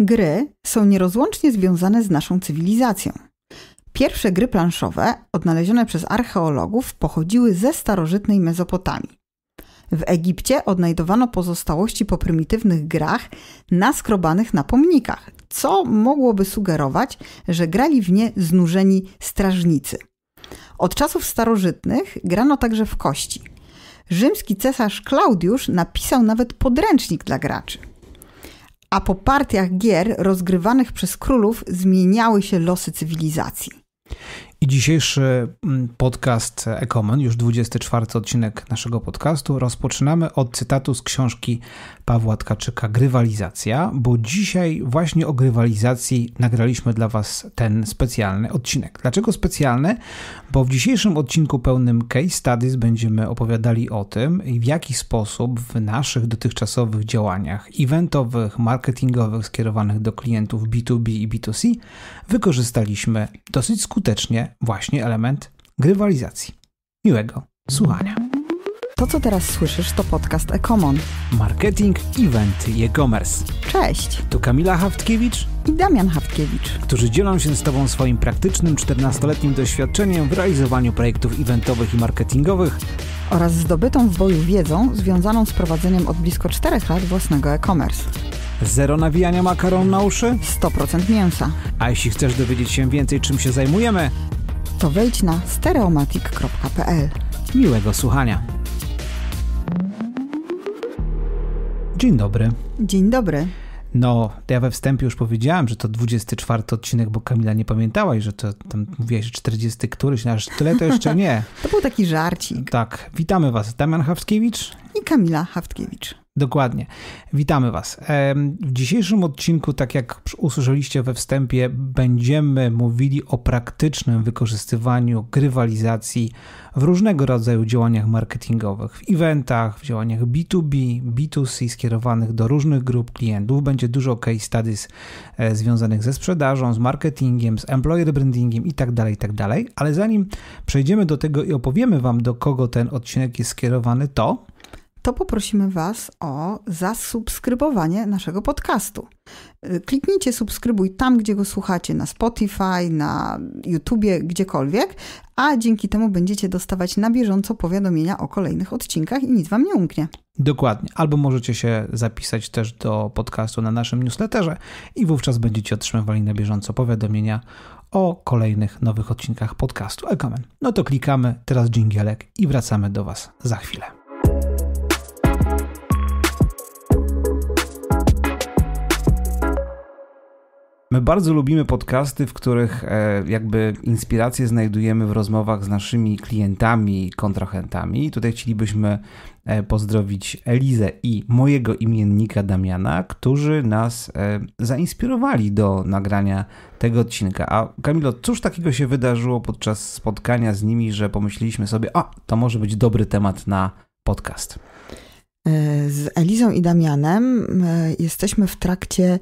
Gry są nierozłącznie związane z naszą cywilizacją. Pierwsze gry planszowe, odnalezione przez archeologów, pochodziły ze starożytnej Mezopotamii. W Egipcie odnajdowano pozostałości po prymitywnych grach naskrobanych na pomnikach, co mogłoby sugerować, że grali w nie znużeni strażnicy. Od czasów starożytnych grano także w kości. Rzymski cesarz Klaudiusz napisał nawet podręcznik dla graczy a po partiach gier rozgrywanych przez królów zmieniały się losy cywilizacji. I dzisiejszy mm, podcast Ekomen, już 24 odcinek naszego podcastu, rozpoczynamy od cytatu z książki Pawła Tkaczyka Grywalizacja, bo dzisiaj właśnie o grywalizacji nagraliśmy dla Was ten specjalny odcinek. Dlaczego specjalny? Bo w dzisiejszym odcinku pełnym case studies będziemy opowiadali o tym, w jaki sposób w naszych dotychczasowych działaniach eventowych, marketingowych skierowanych do klientów B2B i B2C wykorzystaliśmy dosyć skutecznie właśnie element grywalizacji. Miłego słuchania. To, co teraz słyszysz, to podcast Ecommon. Marketing, eventy i e-commerce. Cześć! Tu Kamila Haftkiewicz i Damian Haftkiewicz, którzy dzielą się z Tobą swoim praktycznym 14-letnim doświadczeniem w realizowaniu projektów eventowych i marketingowych oraz zdobytą w boju wiedzą związaną z prowadzeniem od blisko 4 lat własnego e-commerce. Zero nawijania makaron na uszy? 100% mięsa. A jeśli chcesz dowiedzieć się więcej, czym się zajmujemy, to wejdź na stereomatic.pl. Miłego słuchania. Dzień dobry. Dzień dobry. No, ja we wstępie już powiedziałam, że to 24 odcinek, bo Kamila nie pamiętałaś, że to tam mówiłaś 40 któryś, no aż tyle to jeszcze nie. to był taki żarcik. Tak. Witamy Was, Damian Hawskiewicz i Kamila Hawtkiewicz. Dokładnie. Witamy Was. W dzisiejszym odcinku, tak jak usłyszeliście we wstępie, będziemy mówili o praktycznym wykorzystywaniu grywalizacji w różnego rodzaju działaniach marketingowych, w eventach, w działaniach B2B, B2C skierowanych do różnych grup klientów. Będzie dużo case studies e, związanych ze sprzedażą, z marketingiem, z employer brandingiem itd., tak itd. Tak Ale zanim przejdziemy do tego i opowiemy Wam, do kogo ten odcinek jest skierowany, to to poprosimy Was o zasubskrybowanie naszego podcastu. Y, kliknijcie subskrybuj tam, gdzie go słuchacie, na Spotify, na YouTubie, gdziekolwiek, a dzięki temu będziecie dostawać na bieżąco powiadomienia o kolejnych odcinkach i nic Wam nie umknie. Dokładnie. Albo możecie się zapisać też do podcastu na naszym newsletterze i wówczas będziecie otrzymywali na bieżąco powiadomienia o kolejnych nowych odcinkach podcastu Ekomen. No to klikamy, teraz dżingielek i wracamy do Was za chwilę. My bardzo lubimy podcasty, w których e, jakby inspiracje znajdujemy w rozmowach z naszymi klientami kontrahentami. I tutaj chcielibyśmy e, pozdrowić Elizę i mojego imiennika Damiana, którzy nas e, zainspirowali do nagrania tego odcinka. A Kamilo, cóż takiego się wydarzyło podczas spotkania z nimi, że pomyśleliśmy sobie, a to może być dobry temat na podcast? Z Elizą i Damianem jesteśmy w trakcie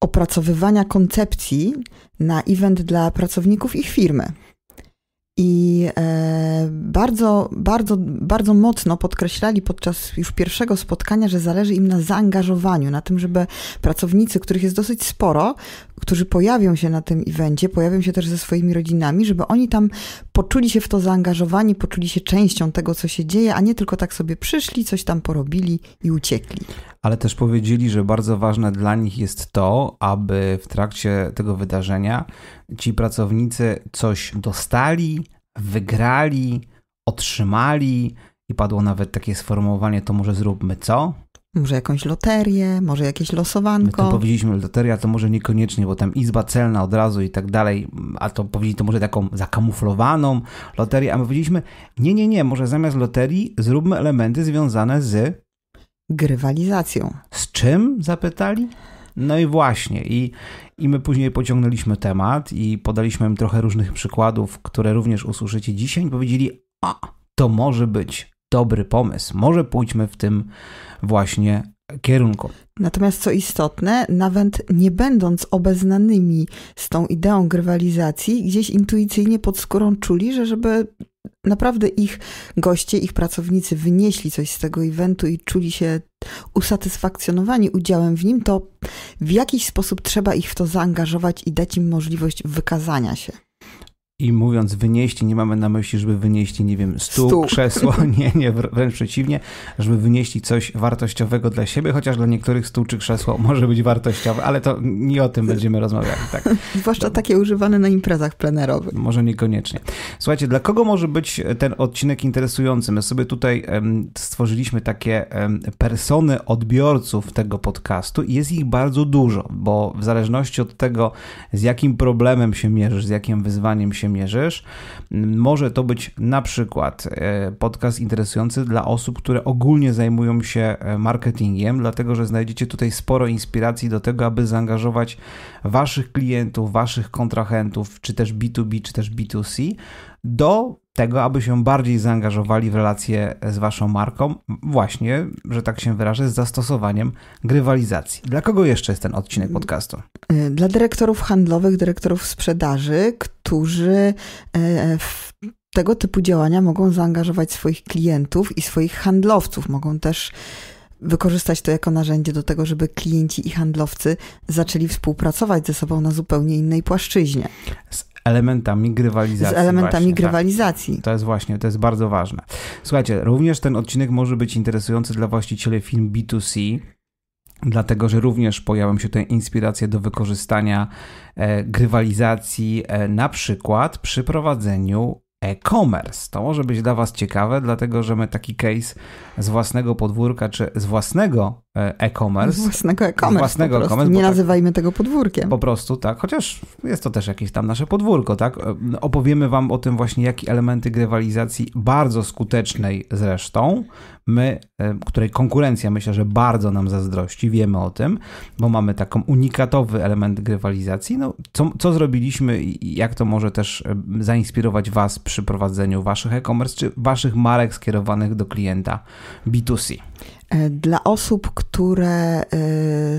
opracowywania koncepcji na event dla pracowników ich firmy. I e, bardzo, bardzo, bardzo mocno podkreślali podczas już pierwszego spotkania, że zależy im na zaangażowaniu, na tym, żeby pracownicy, których jest dosyć sporo, którzy pojawią się na tym evencie, pojawią się też ze swoimi rodzinami, żeby oni tam poczuli się w to zaangażowani, poczuli się częścią tego, co się dzieje, a nie tylko tak sobie przyszli, coś tam porobili i uciekli ale też powiedzieli, że bardzo ważne dla nich jest to, aby w trakcie tego wydarzenia ci pracownicy coś dostali, wygrali, otrzymali i padło nawet takie sformułowanie, to może zróbmy co? Może jakąś loterię, może jakieś losowanko. My to powiedzieliśmy loteria, to może niekoniecznie, bo tam izba celna od razu i tak dalej, a to powiedzieli to może taką zakamuflowaną loterię, a my powiedzieliśmy nie, nie, nie, może zamiast loterii zróbmy elementy związane z grywalizacją. Z czym? Zapytali. No i właśnie, i, i my później pociągnęliśmy temat i podaliśmy im trochę różnych przykładów, które również usłyszycie dzisiaj. Powiedzieli, a to może być dobry pomysł, może pójdźmy w tym właśnie kierunku. Natomiast co istotne, nawet nie będąc obeznanymi z tą ideą grywalizacji, gdzieś intuicyjnie pod skórą czuli, że żeby naprawdę ich goście, ich pracownicy wynieśli coś z tego eventu i czuli się usatysfakcjonowani udziałem w nim, to w jakiś sposób trzeba ich w to zaangażować i dać im możliwość wykazania się. I mówiąc wynieśli, nie mamy na myśli, żeby wynieśli, nie wiem, stół, stół. krzesło, nie, nie, wręcz przeciwnie, żeby wynieśli coś wartościowego dla siebie, chociaż dla niektórych stół czy krzesło może być wartościowe, ale to nie o tym będziemy rozmawiali. Tak. Zwłaszcza takie używane na imprezach plenerowych. Może niekoniecznie. Słuchajcie, dla kogo może być ten odcinek interesujący? My sobie tutaj stworzyliśmy takie persony odbiorców tego podcastu i jest ich bardzo dużo, bo w zależności od tego, z jakim problemem się mierzysz, z jakim wyzwaniem się mierzysz. Może to być na przykład e, podcast interesujący dla osób, które ogólnie zajmują się e, marketingiem, dlatego że znajdziecie tutaj sporo inspiracji do tego, aby zaangażować waszych klientów, waszych kontrahentów, czy też B2B, czy też B2C do tego, aby się bardziej zaangażowali w relacje z waszą marką, właśnie, że tak się wyrażę, z zastosowaniem grywalizacji. Dla kogo jeszcze jest ten odcinek podcastu? Y, dla dyrektorów handlowych, dyrektorów sprzedaży, którzy e, w tego typu działania mogą zaangażować swoich klientów i swoich handlowców. Mogą też wykorzystać to jako narzędzie do tego, żeby klienci i handlowcy zaczęli współpracować ze sobą na zupełnie innej płaszczyźnie. Z elementami grywalizacji. Z elementami właśnie, tak. grywalizacji. Tak. To jest właśnie, to jest bardzo ważne. Słuchajcie, również ten odcinek może być interesujący dla właścicieli film B2C, Dlatego, że również pojawią się tutaj inspiracje do wykorzystania e, grywalizacji, e, na przykład przy prowadzeniu e-commerce. To może być dla Was ciekawe, dlatego że my taki case z własnego podwórka czy z własnego E, e-commerce. Własnego e-commerce. Własnego e-commerce. Nie tak, nazywajmy tego podwórkiem. Po prostu, tak. Chociaż jest to też jakieś tam nasze podwórko, tak. E, no, opowiemy wam o tym właśnie, jakie elementy grywalizacji bardzo skutecznej zresztą, my, e, której konkurencja myślę, że bardzo nam zazdrości, wiemy o tym, bo mamy taką unikatowy element grywalizacji. No, co, co zrobiliśmy i jak to może też zainspirować was przy prowadzeniu waszych e-commerce, czy waszych marek skierowanych do klienta B2C? E, dla osób, które e,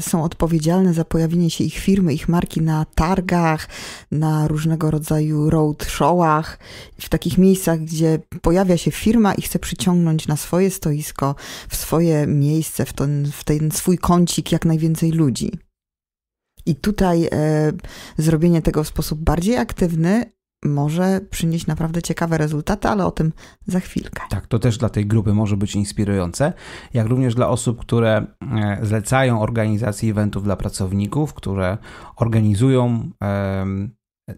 są odpowiedzialne za pojawienie się ich firmy, ich marki na targach, na różnego rodzaju road showach, w takich miejscach, gdzie pojawia się firma i chce przyciągnąć na swoje stoisko, w swoje miejsce, w ten, w ten swój kącik jak najwięcej ludzi. I tutaj e, zrobienie tego w sposób bardziej aktywny może przynieść naprawdę ciekawe rezultaty, ale o tym za chwilkę. Tak, to też dla tej grupy może być inspirujące, jak również dla osób, które e, zlecają organizację eventów dla pracowników, które organizują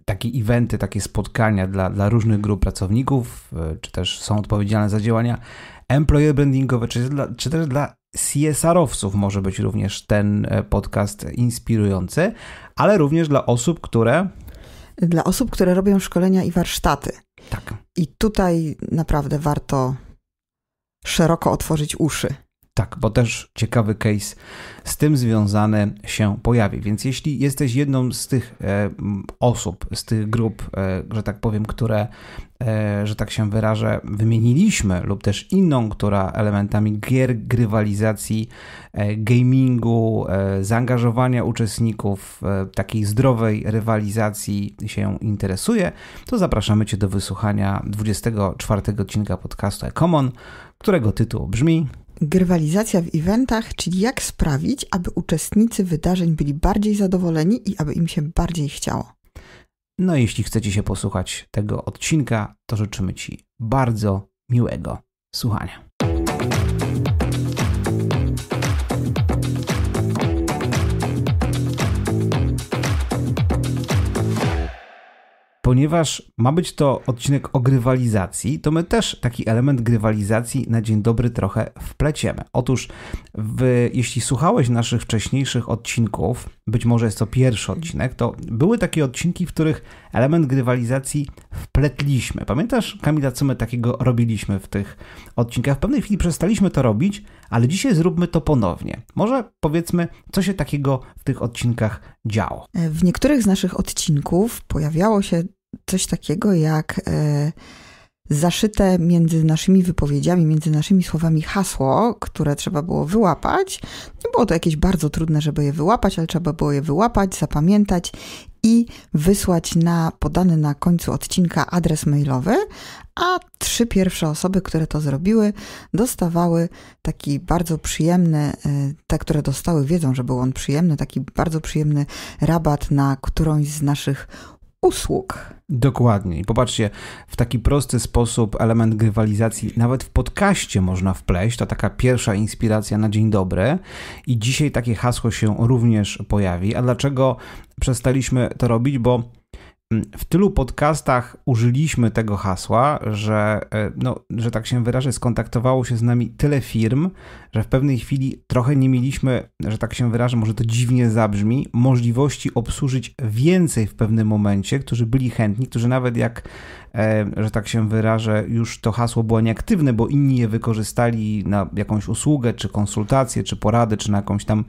takie eventy, takie spotkania dla, dla różnych grup pracowników, e, czy też są odpowiedzialne za działania employer brandingowe, czy, dla, czy też dla CSR-owców może być również ten e, podcast inspirujący, ale również dla osób, które dla osób, które robią szkolenia i warsztaty. Tak. I tutaj naprawdę warto szeroko otworzyć uszy. Tak, bo też ciekawy case z tym związany się pojawi. Więc jeśli jesteś jedną z tych e, osób, z tych grup, e, że tak powiem, które, e, że tak się wyrażę, wymieniliśmy, lub też inną, która elementami gier, grywalizacji, gamingu, zaangażowania uczestników, takiej zdrowej rywalizacji się interesuje, to zapraszamy Cię do wysłuchania 24 odcinka podcastu Common, którego tytuł brzmi Grywalizacja w eventach, czyli jak sprawić, aby uczestnicy wydarzeń byli bardziej zadowoleni i aby im się bardziej chciało. No, jeśli chcecie się posłuchać tego odcinka, to życzymy Ci bardzo miłego słuchania. ponieważ ma być to odcinek o grywalizacji, to my też taki element grywalizacji na dzień dobry trochę wpleciemy. Otóż, w, jeśli słuchałeś naszych wcześniejszych odcinków, być może jest to pierwszy odcinek, to były takie odcinki, w których element grywalizacji wpletliśmy. Pamiętasz, Kamila, co my takiego robiliśmy w tych odcinkach? W pewnej chwili przestaliśmy to robić, ale dzisiaj zróbmy to ponownie. Może powiedzmy, co się takiego w tych odcinkach działo. E, w niektórych z naszych odcinków pojawiało się coś takiego jak. Yy zaszyte między naszymi wypowiedziami, między naszymi słowami hasło, które trzeba było wyłapać. Nie no, było to jakieś bardzo trudne, żeby je wyłapać, ale trzeba było je wyłapać, zapamiętać i wysłać na podany na końcu odcinka adres mailowy, a trzy pierwsze osoby, które to zrobiły, dostawały taki bardzo przyjemny, y, te, które dostały, wiedzą, że był on przyjemny, taki bardzo przyjemny rabat na którąś z naszych usług. Dokładnie. I popatrzcie, w taki prosty sposób element grywalizacji nawet w podcaście można wpleść. To taka pierwsza inspiracja na dzień dobry. I dzisiaj takie hasło się również pojawi. A dlaczego przestaliśmy to robić? Bo Mm, w tylu podcastach użyliśmy tego hasła, że, e, no, że tak się wyrażę, skontaktowało się z nami tyle firm, że w pewnej chwili trochę nie mieliśmy, że tak się wyrażę, może to dziwnie zabrzmi, możliwości obsłużyć więcej w pewnym momencie, którzy byli chętni, którzy nawet jak E, że tak się wyrażę, już to hasło było nieaktywne, bo inni je wykorzystali na jakąś usługę, czy konsultację, czy porady, czy na jakąś tam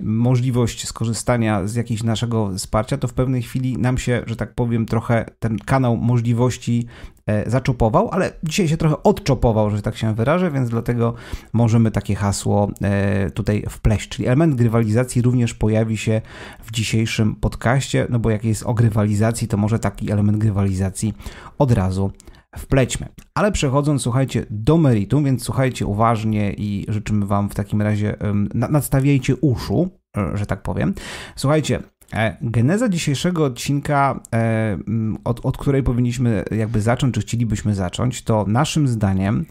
możliwość skorzystania z jakiegoś naszego wsparcia, to w pewnej chwili nam się, że tak powiem, trochę ten kanał możliwości E, zaczopował, ale dzisiaj się trochę odczopował, że tak się wyrażę, więc dlatego możemy takie hasło e, tutaj wpleść. Czyli element grywalizacji również pojawi się w dzisiejszym podcaście, no bo jak jest o grywalizacji, to może taki element grywalizacji od razu wplećmy. Ale przechodząc, słuchajcie, do meritum, więc słuchajcie uważnie i życzymy Wam w takim razie, nadstawiajcie uszu, e, że tak powiem. Słuchajcie, E, geneza dzisiejszego odcinka, e, od, od, której powinniśmy jakby zacząć, czy chcielibyśmy zacząć, to naszym zdaniem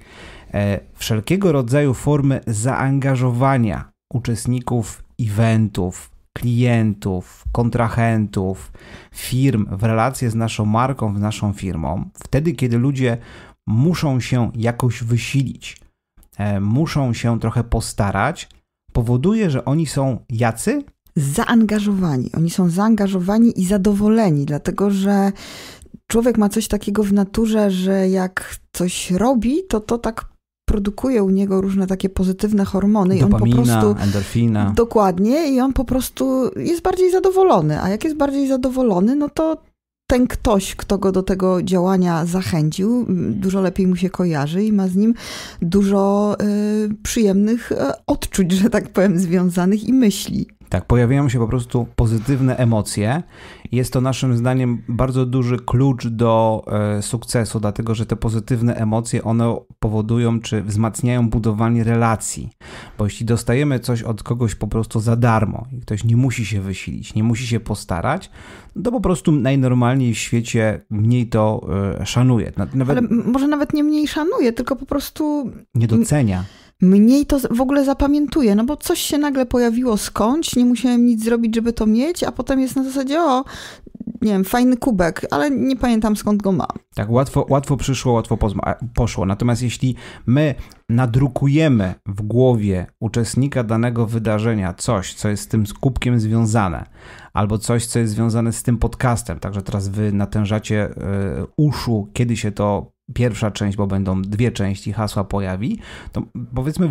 e, wszelkiego rodzaju formy zaangażowania uczestników eventów, klientów, kontrahentów, firm w relacje z naszą marką, z naszą firmą, wtedy kiedy ludzie muszą się jakoś wysilić, muszą się trochę postarać, powoduje, że oni są jacy? zaangażowani. Oni są zaangażowani i zadowoleni, dlatego że człowiek ma coś takiego w naturze, że jak coś robi, to to tak produkuje u niego różne takie pozytywne hormony Dopamina, i on po prostu endorfina. Dokładnie i on po prostu jest bardziej zadowolony, a jak jest bardziej zadowolony, no to ten ktoś, kto go do tego działania zachęcił, mm, dużo lepiej mu się kojarzy i ma z nim dużo y, przyjemnych e, odczuć, że tak powiem, związanych i myśli. Tak, pojawiają się po prostu pozytywne emocje. Jest to naszym zdaniem bardzo duży klucz do e, sukcesu, dlatego że te pozytywne emocje one powodują czy wzmacniają budowanie relacji. Bo jeśli dostajemy coś od kogoś po prostu za darmo i ktoś nie musi się wysilić, nie musi się postarać, to po prostu najnormalniej w świecie mniej to e, szanuje. Nawet... Ale może nawet nie mniej szanuje, tylko po prostu. Nie docenia mniej to w ogóle zapamiętuję, no bo coś się nagle pojawiło skądś, nie musiałem nic zrobić, żeby to mieć, a potem jest na zasadzie, o, nie wiem, fajny kubek, ale nie pamiętam skąd go mam. Tak, łatwo, łatwo przyszło, łatwo poszło. Natomiast jeśli my nadrukujemy w głowie uczestnika danego wydarzenia coś, co jest z tym kubkiem związane, albo coś, co jest związane z tym podcastem, także teraz wy natężacie y, uszu, kiedy się to pierwsza część, bo będą dwie części hasła pojawi, to powiedzmy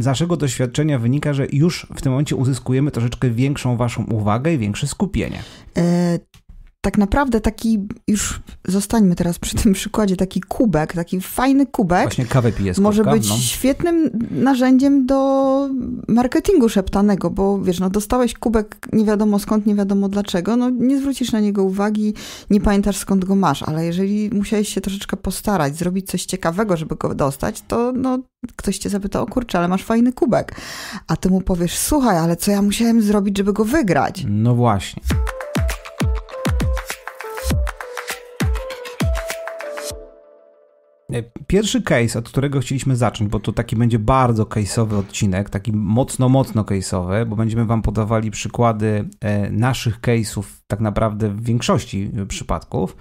z naszego doświadczenia wynika, że już w tym momencie uzyskujemy troszeczkę większą waszą uwagę i większe skupienie. E, tak naprawdę taki, już zostańmy teraz przy tym przykładzie, taki kubek, taki fajny kubek. Właśnie kawę piję z Może kubka, być no. świetnym narzędziem do marketingu szeptanego, bo wiesz, no dostałeś kubek nie wiadomo skąd, nie wiadomo dlaczego, no nie zwrócisz na niego uwagi, nie pamiętasz skąd go masz, ale jeżeli musiałeś się troszeczkę postarać, zrobić coś ciekawego, żeby go dostać, to no ktoś cię zapyta, o kurczę, ale masz fajny kubek. A ty mu powiesz, słuchaj, ale co ja musiałem zrobić, żeby go wygrać? No właśnie. E, pierwszy case, od którego chcieliśmy zacząć, bo to taki będzie bardzo case'owy odcinek, taki mocno, mocno case'owy, bo będziemy wam podawali przykłady e, naszych case'ów tak naprawdę w większości e, przypadków.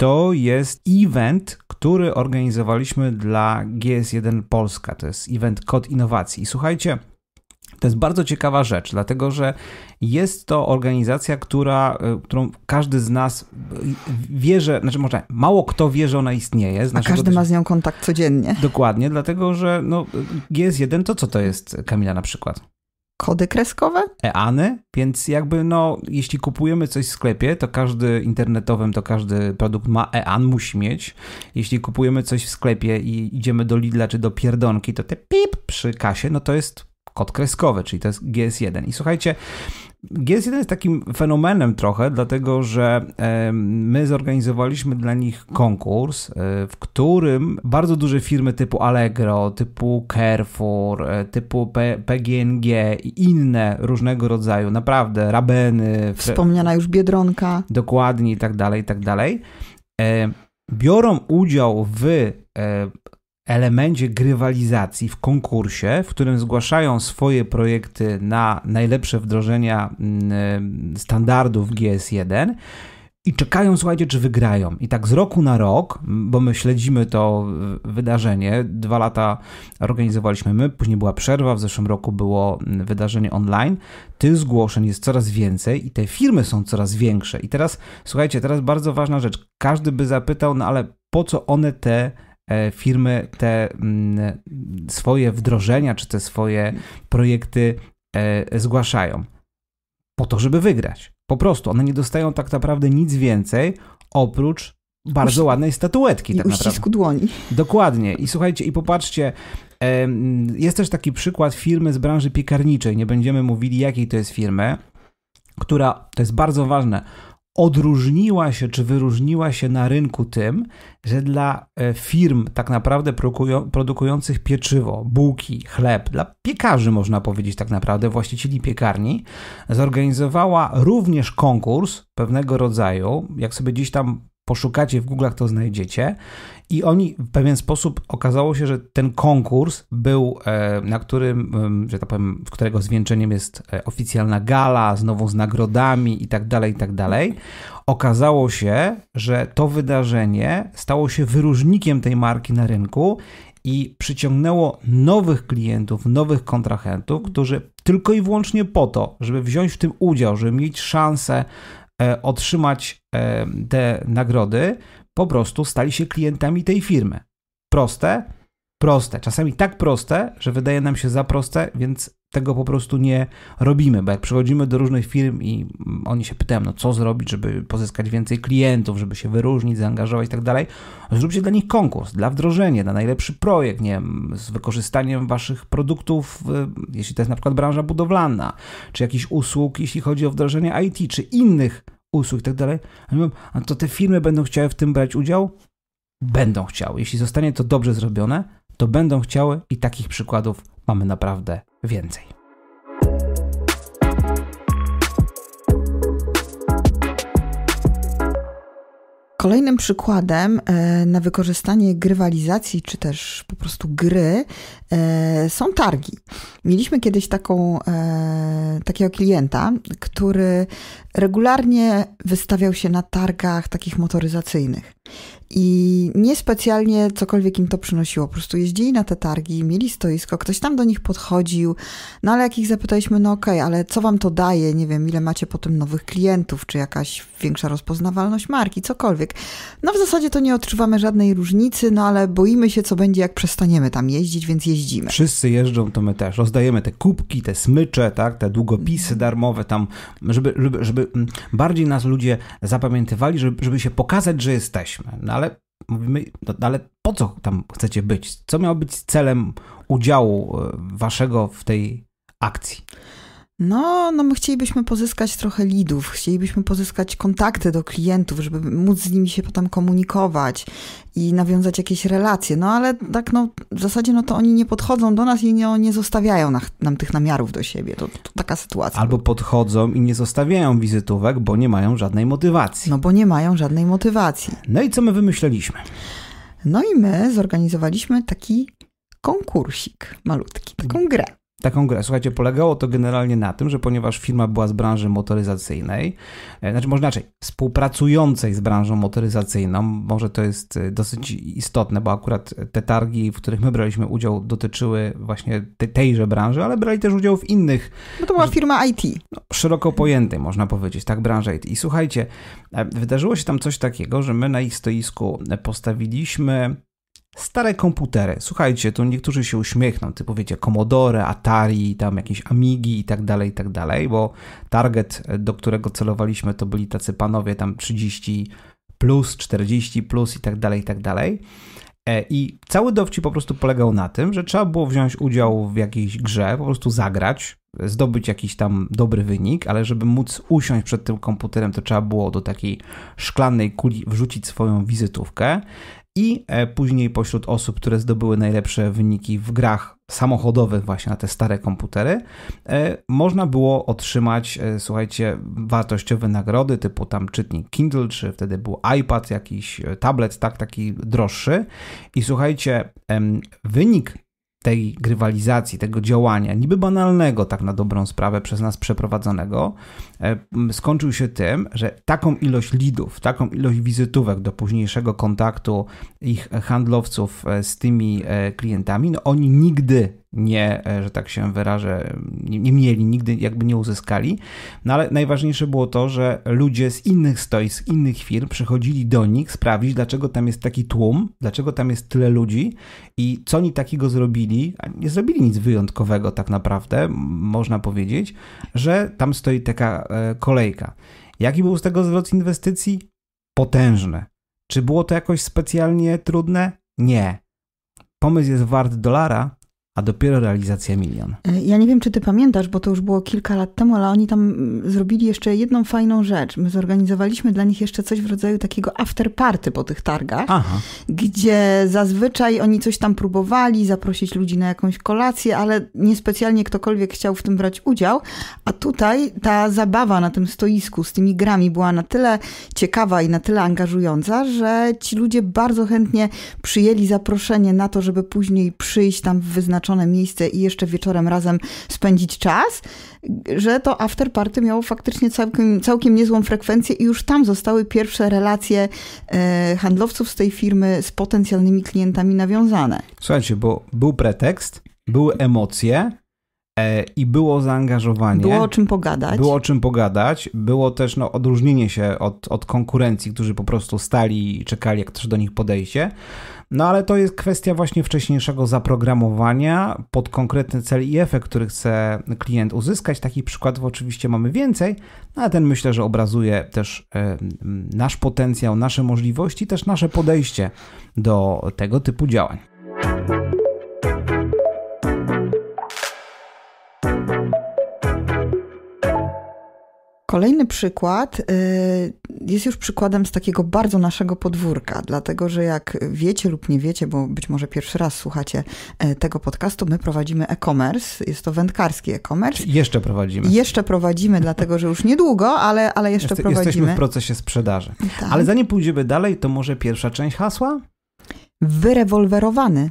To jest event, który organizowaliśmy dla GS1 Polska. To jest event Kod Innowacji. I słuchajcie, to jest bardzo ciekawa rzecz, dlatego że jest to organizacja, która, y, którą każdy z nas y, wie, że, znaczy może mało kto wie, że ona istnieje. A każdy ma z nią kontakt codziennie. Dokładnie, dlatego że no, GS1 y, to co to jest, Kamila, na przykład? Kody kreskowe? EANy, więc jakby no, jeśli kupujemy coś w sklepie, to każdy internetowym, to każdy produkt ma EAN, musi mieć. Jeśli kupujemy coś w sklepie i idziemy do Lidla czy do Pierdonki, to te pip przy kasie, no to jest kod kreskowy, czyli to jest GS1. I słuchajcie, GS1 jest takim fenomenem trochę, dlatego że my zorganizowaliśmy dla nich konkurs, e, w którym bardzo duże firmy typu Allegro, typu Carrefour, e, typu PGNG i inne różnego rodzaju, naprawdę, Rabeny. Wspomniana już Biedronka. Dokładnie i tak dalej, i tak dalej. E, biorą udział w elemencie grywalizacji w konkursie, w którym zgłaszają swoje projekty na najlepsze wdrożenia mm, e, standardów GS1 i czekają, słuchajcie, czy wygrają. I tak z roku na rok, bo my śledzimy to e, wydarzenie, dwa lata organizowaliśmy my, później była przerwa, w zeszłym roku było wydarzenie online, tych zgłoszeń jest coraz więcej i te firmy są coraz większe. I teraz, słuchajcie, teraz bardzo ważna rzecz. Każdy by zapytał, no ale po co one te E, firmy te mm, swoje wdrożenia czy te swoje projekty e, zgłaszają. Po to, żeby wygrać. Po prostu one nie dostają tak naprawdę nic więcej oprócz bardzo Uś... ładnej statuetki. I tak uścisku naprawdę. dłoni. Dokładnie. I słuchajcie, i popatrzcie, jest też taki przykład firmy z branży piekarniczej. Nie będziemy mówili, jakiej to jest firmy, która, to jest bardzo ważne, odróżniła się czy wyróżniła się na rynku tym, że dla e, firm tak naprawdę produkujących pieczywo, bułki, chleb, dla piekarzy można powiedzieć tak naprawdę, właścicieli piekarni, zorganizowała również konkurs pewnego rodzaju. Jak sobie dziś tam poszukacie w Google'ach, to znajdziecie. I oni w pewien sposób okazało się, że ten konkurs był, e, na którym, że tak powiem, którego zwieńczeniem jest e, oficjalna gala, znowu z nagrodami i tak dalej, i tak dalej. Okazało się, że to wydarzenie stało się wyróżnikiem tej marki na rynku i przyciągnęło nowych klientów, nowych kontrahentów, którzy tylko i wyłącznie po to, żeby wziąć w tym udział, żeby mieć szansę E, otrzymać e, te nagrody, po prostu stali się klientami tej firmy. Proste? Proste. Czasami tak proste, że wydaje nam się za proste, więc tego po prostu nie robimy, bo jak przychodzimy do różnych firm i oni się pytają, no co zrobić, żeby pozyskać więcej klientów, żeby się wyróżnić, zaangażować i tak dalej, zróbcie dla nich konkurs, dla wdrożenia, na najlepszy projekt, nie wiem, z wykorzystaniem waszych produktów, y, jeśli to jest na przykład branża budowlana, czy jakichś usług, jeśli chodzi o wdrożenie IT, czy innych usług i tak dalej. A to te firmy będą chciały w tym brać udział? Będą chciały. Jeśli zostanie to dobrze zrobione, to będą chciały i takich przykładów mamy naprawdę więcej. Kolejnym przykładem e, na wykorzystanie grywalizacji, czy też po prostu gry, e, są targi. Mieliśmy kiedyś taką, e, takiego klienta, który regularnie wystawiał się na targach takich motoryzacyjnych. I niespecjalnie cokolwiek im to przynosiło. Po prostu jeździli na te targi, mieli stoisko, ktoś tam do nich podchodził, no ale jak ich zapytaliśmy, no okej, okay, ale co wam to daje? Nie wiem, ile macie potem nowych klientów, czy jakaś większa rozpoznawalność marki, cokolwiek język. No w zasadzie to nie odczuwamy żadnej różnicy, no ale boimy się, co będzie, jak przestaniemy tam jeździć, więc jeździmy. Wszyscy jeżdżą, to my też. Rozdajemy te kubki, te smycze, tak, te długopisy mhm. darmowe tam, żeby, żeby, żeby mm, bardziej nas ludzie zapamiętywali, żeby, żeby się pokazać, że jesteśmy. No ale mówimy, no, no ale po co tam chcecie być? Co miało być celem udziału e, waszego w tej akcji? No, no my chcielibyśmy pozyskać trochę lidów, chcielibyśmy pozyskać kontakty do klientów, żeby móc z nimi się potem komunikować i nawiązać jakieś relacje. No ale tak no, w zasadzie no to oni nie podchodzą do nas i nie, nie zostawiają na, nam tych namiarów do siebie. To, to, taka sytuacja. Albo podchodzą i nie zostawiają wizytówek, bo nie mają żadnej motywacji. No bo nie mają żadnej motywacji. No i co my wymyśleliśmy? No i my zorganizowaliśmy taki konkursik malutki, taką grę taką grę. Słuchajcie, polegało to generalnie na tym, że ponieważ firma była z branży motoryzacyjnej, e, znaczy może inaczej, współpracującej z branżą motoryzacyjną, może to jest e, dosyć istotne, bo akurat te targi, w których my braliśmy udział, dotyczyły właśnie tejże branży, ale brali też udział w innych. No to była firma IT. No, szeroko pojętej, można powiedzieć, tak, branża IT. I słuchajcie, e, wydarzyło się tam coś takiego, że my na ich stoisku postawiliśmy stare komputery. Słuchajcie, to niektórzy się uśmiechną, typu wiecie, Commodore, Atari, tam jakieś Amigi i tak dalej, i tak dalej, bo target, e, do którego celowaliśmy, to byli tacy panowie tam 30 plus, 40 plus i tak dalej, i tak dalej. E, I cały dowcip po prostu polegał na tym, że trzeba było wziąć udział w jakiejś grze, po prostu zagrać, zdobyć jakiś tam dobry wynik, ale żeby móc usiąść przed tym komputerem, to trzeba było do takiej szklanej kuli wrzucić swoją wizytówkę i e, później pośród osób, które zdobyły najlepsze wyniki w grach samochodowych właśnie na te stare komputery, e, można było otrzymać, e, słuchajcie, wartościowe nagrody typu tam czytnik Kindle, czy wtedy był iPad, jakiś tablet, tak, taki droższy. I słuchajcie, wynik tej grywalizacji, tego działania, niby banalnego, tak na dobrą sprawę, przez nas przeprowadzonego, e, skończył się tym, że taką ilość lidów, taką ilość wizytówek do późniejszego kontaktu ich handlowców e, z tymi e, klientami, no oni nigdy nie, e, że tak się wyrażę, nie, nie mieli, nigdy jakby nie uzyskali. No ale najważniejsze było to, że ludzie z innych stoisk, innych firm przychodzili do nich sprawdzić, dlaczego tam jest taki tłum, dlaczego tam jest tyle ludzi i co oni takiego zrobili. Nie zrobili nic wyjątkowego tak naprawdę, można powiedzieć, że tam stoi taka e, kolejka. Jaki był z tego zwrot inwestycji? Potężny. Czy było to jakoś specjalnie trudne? Nie. Pomysł jest wart dolara, a dopiero realizacja milion. E, ja nie wiem, czy ty pamiętasz, bo to już było kilka lat temu, ale oni tam mm, zrobili jeszcze jedną fajną rzecz. My zorganizowaliśmy dla nich jeszcze coś w rodzaju takiego afterparty po tych targach, Aha. gdzie zazwyczaj oni coś tam próbowali, zaprosić ludzi na jakąś kolację, ale niespecjalnie ktokolwiek chciał w tym brać udział. A tutaj ta zabawa na tym stoisku z tymi grami była na tyle ciekawa i na tyle angażująca, że ci ludzie bardzo chętnie przyjęli zaproszenie na to, żeby później przyjść tam w wyznaczonym wyznaczone miejsce i jeszcze wieczorem razem spędzić czas, że to afterparty miało faktycznie całkiem, całkiem niezłą frekwencję i już tam zostały pierwsze relacje e, handlowców z tej firmy z potencjalnymi klientami nawiązane. Słuchajcie, bo był pretekst, były emocje, e, i było zaangażowanie. Było o czym pogadać. Było o czym pogadać. Było też no, odróżnienie się od, od konkurencji, którzy po prostu stali i czekali, jak też do nich podejście. No ale to jest kwestia właśnie wcześniejszego zaprogramowania pod konkretny cel i efekt, który chce klient uzyskać. Takich przykładów oczywiście mamy więcej, no ale ten myślę, że obrazuje też e, nasz potencjał, nasze możliwości, też nasze podejście do tego typu działań. Kolejny przykład y, jest już przykładem z takiego bardzo naszego podwórka, dlatego że jak wiecie lub nie wiecie, bo być może pierwszy raz słuchacie e, tego podcastu, my prowadzimy e-commerce. Jest to wędkarski e-commerce. Jeszcze prowadzimy. Jeszcze prowadzimy, dlatego że już niedługo, ale, ale jeszcze Jeste, prowadzimy. Jesteśmy w procesie sprzedaży. Tak. Ale zanim pójdziemy dalej, to może pierwsza część hasła? Wyrewolwerowany.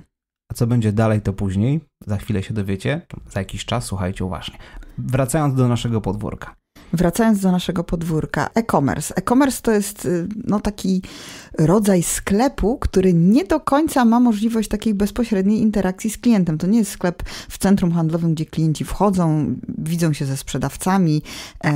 A co będzie dalej, to później. Za chwilę się dowiecie. Za jakiś czas słuchajcie uważnie. Wracając do naszego podwórka. Wracając do naszego podwórka, e-commerce. E-commerce to jest y, no, taki rodzaj sklepu, który nie do końca ma możliwość takiej bezpośredniej interakcji z klientem. To nie jest sklep w centrum handlowym, gdzie klienci wchodzą, widzą się ze sprzedawcami, e,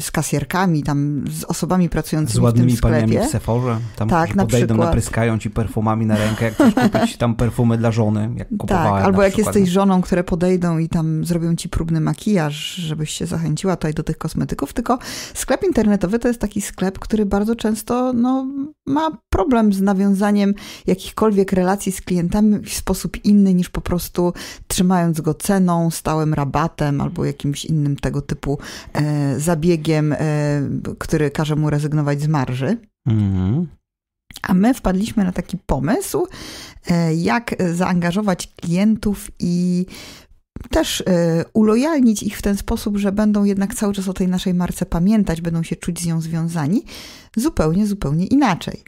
z kasjerkami, tam z osobami pracującymi z ładnymi w tym sklepie. paniami w Sephora. Tam tak, na podejdą, przykład. napryskają ci perfumami na rękę, jak chcesz kupić tam perfumy dla żony, jak tak, kupowałem. Tak, albo jak przykład. jesteś żoną, które podejdą i tam zrobią ci próbny makijaż, żebyś się zachęciła tutaj do tych kosmetyków, tylko sklep internetowy to jest taki sklep, który bardzo często no, ma ma problem z nawiązaniem jakichkolwiek relacji z klientami w sposób inny niż po prostu trzymając go ceną, stałym rabatem albo mhm. jakimś innym tego typu e, zabiegiem, e, który każe mu rezygnować z marży. Mhm. A my wpadliśmy na taki pomysł, e, jak zaangażować klientów i też e, ulojalnić ich w ten sposób, że będą jednak cały czas o tej naszej marce pamiętać, będą się czuć z nią związani, zupełnie, zupełnie inaczej.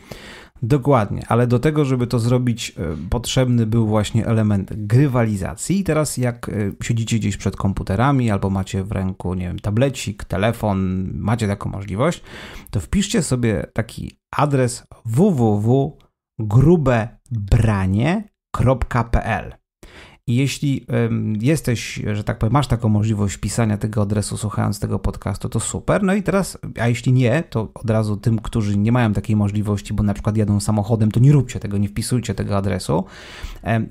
Dokładnie, ale do tego, żeby to zrobić, e, potrzebny był właśnie element grywalizacji. I teraz, jak e, siedzicie gdzieś przed komputerami albo macie w ręku, nie wiem, tablecik, telefon, macie taką możliwość, to wpiszcie sobie taki adres www.grubebranie.pl. Jeśli jesteś, że tak powiem, masz taką możliwość pisania tego adresu słuchając tego podcastu, to super. No i teraz, a jeśli nie, to od razu tym, którzy nie mają takiej możliwości, bo na przykład jadą samochodem, to nie róbcie tego, nie wpisujcie tego adresu.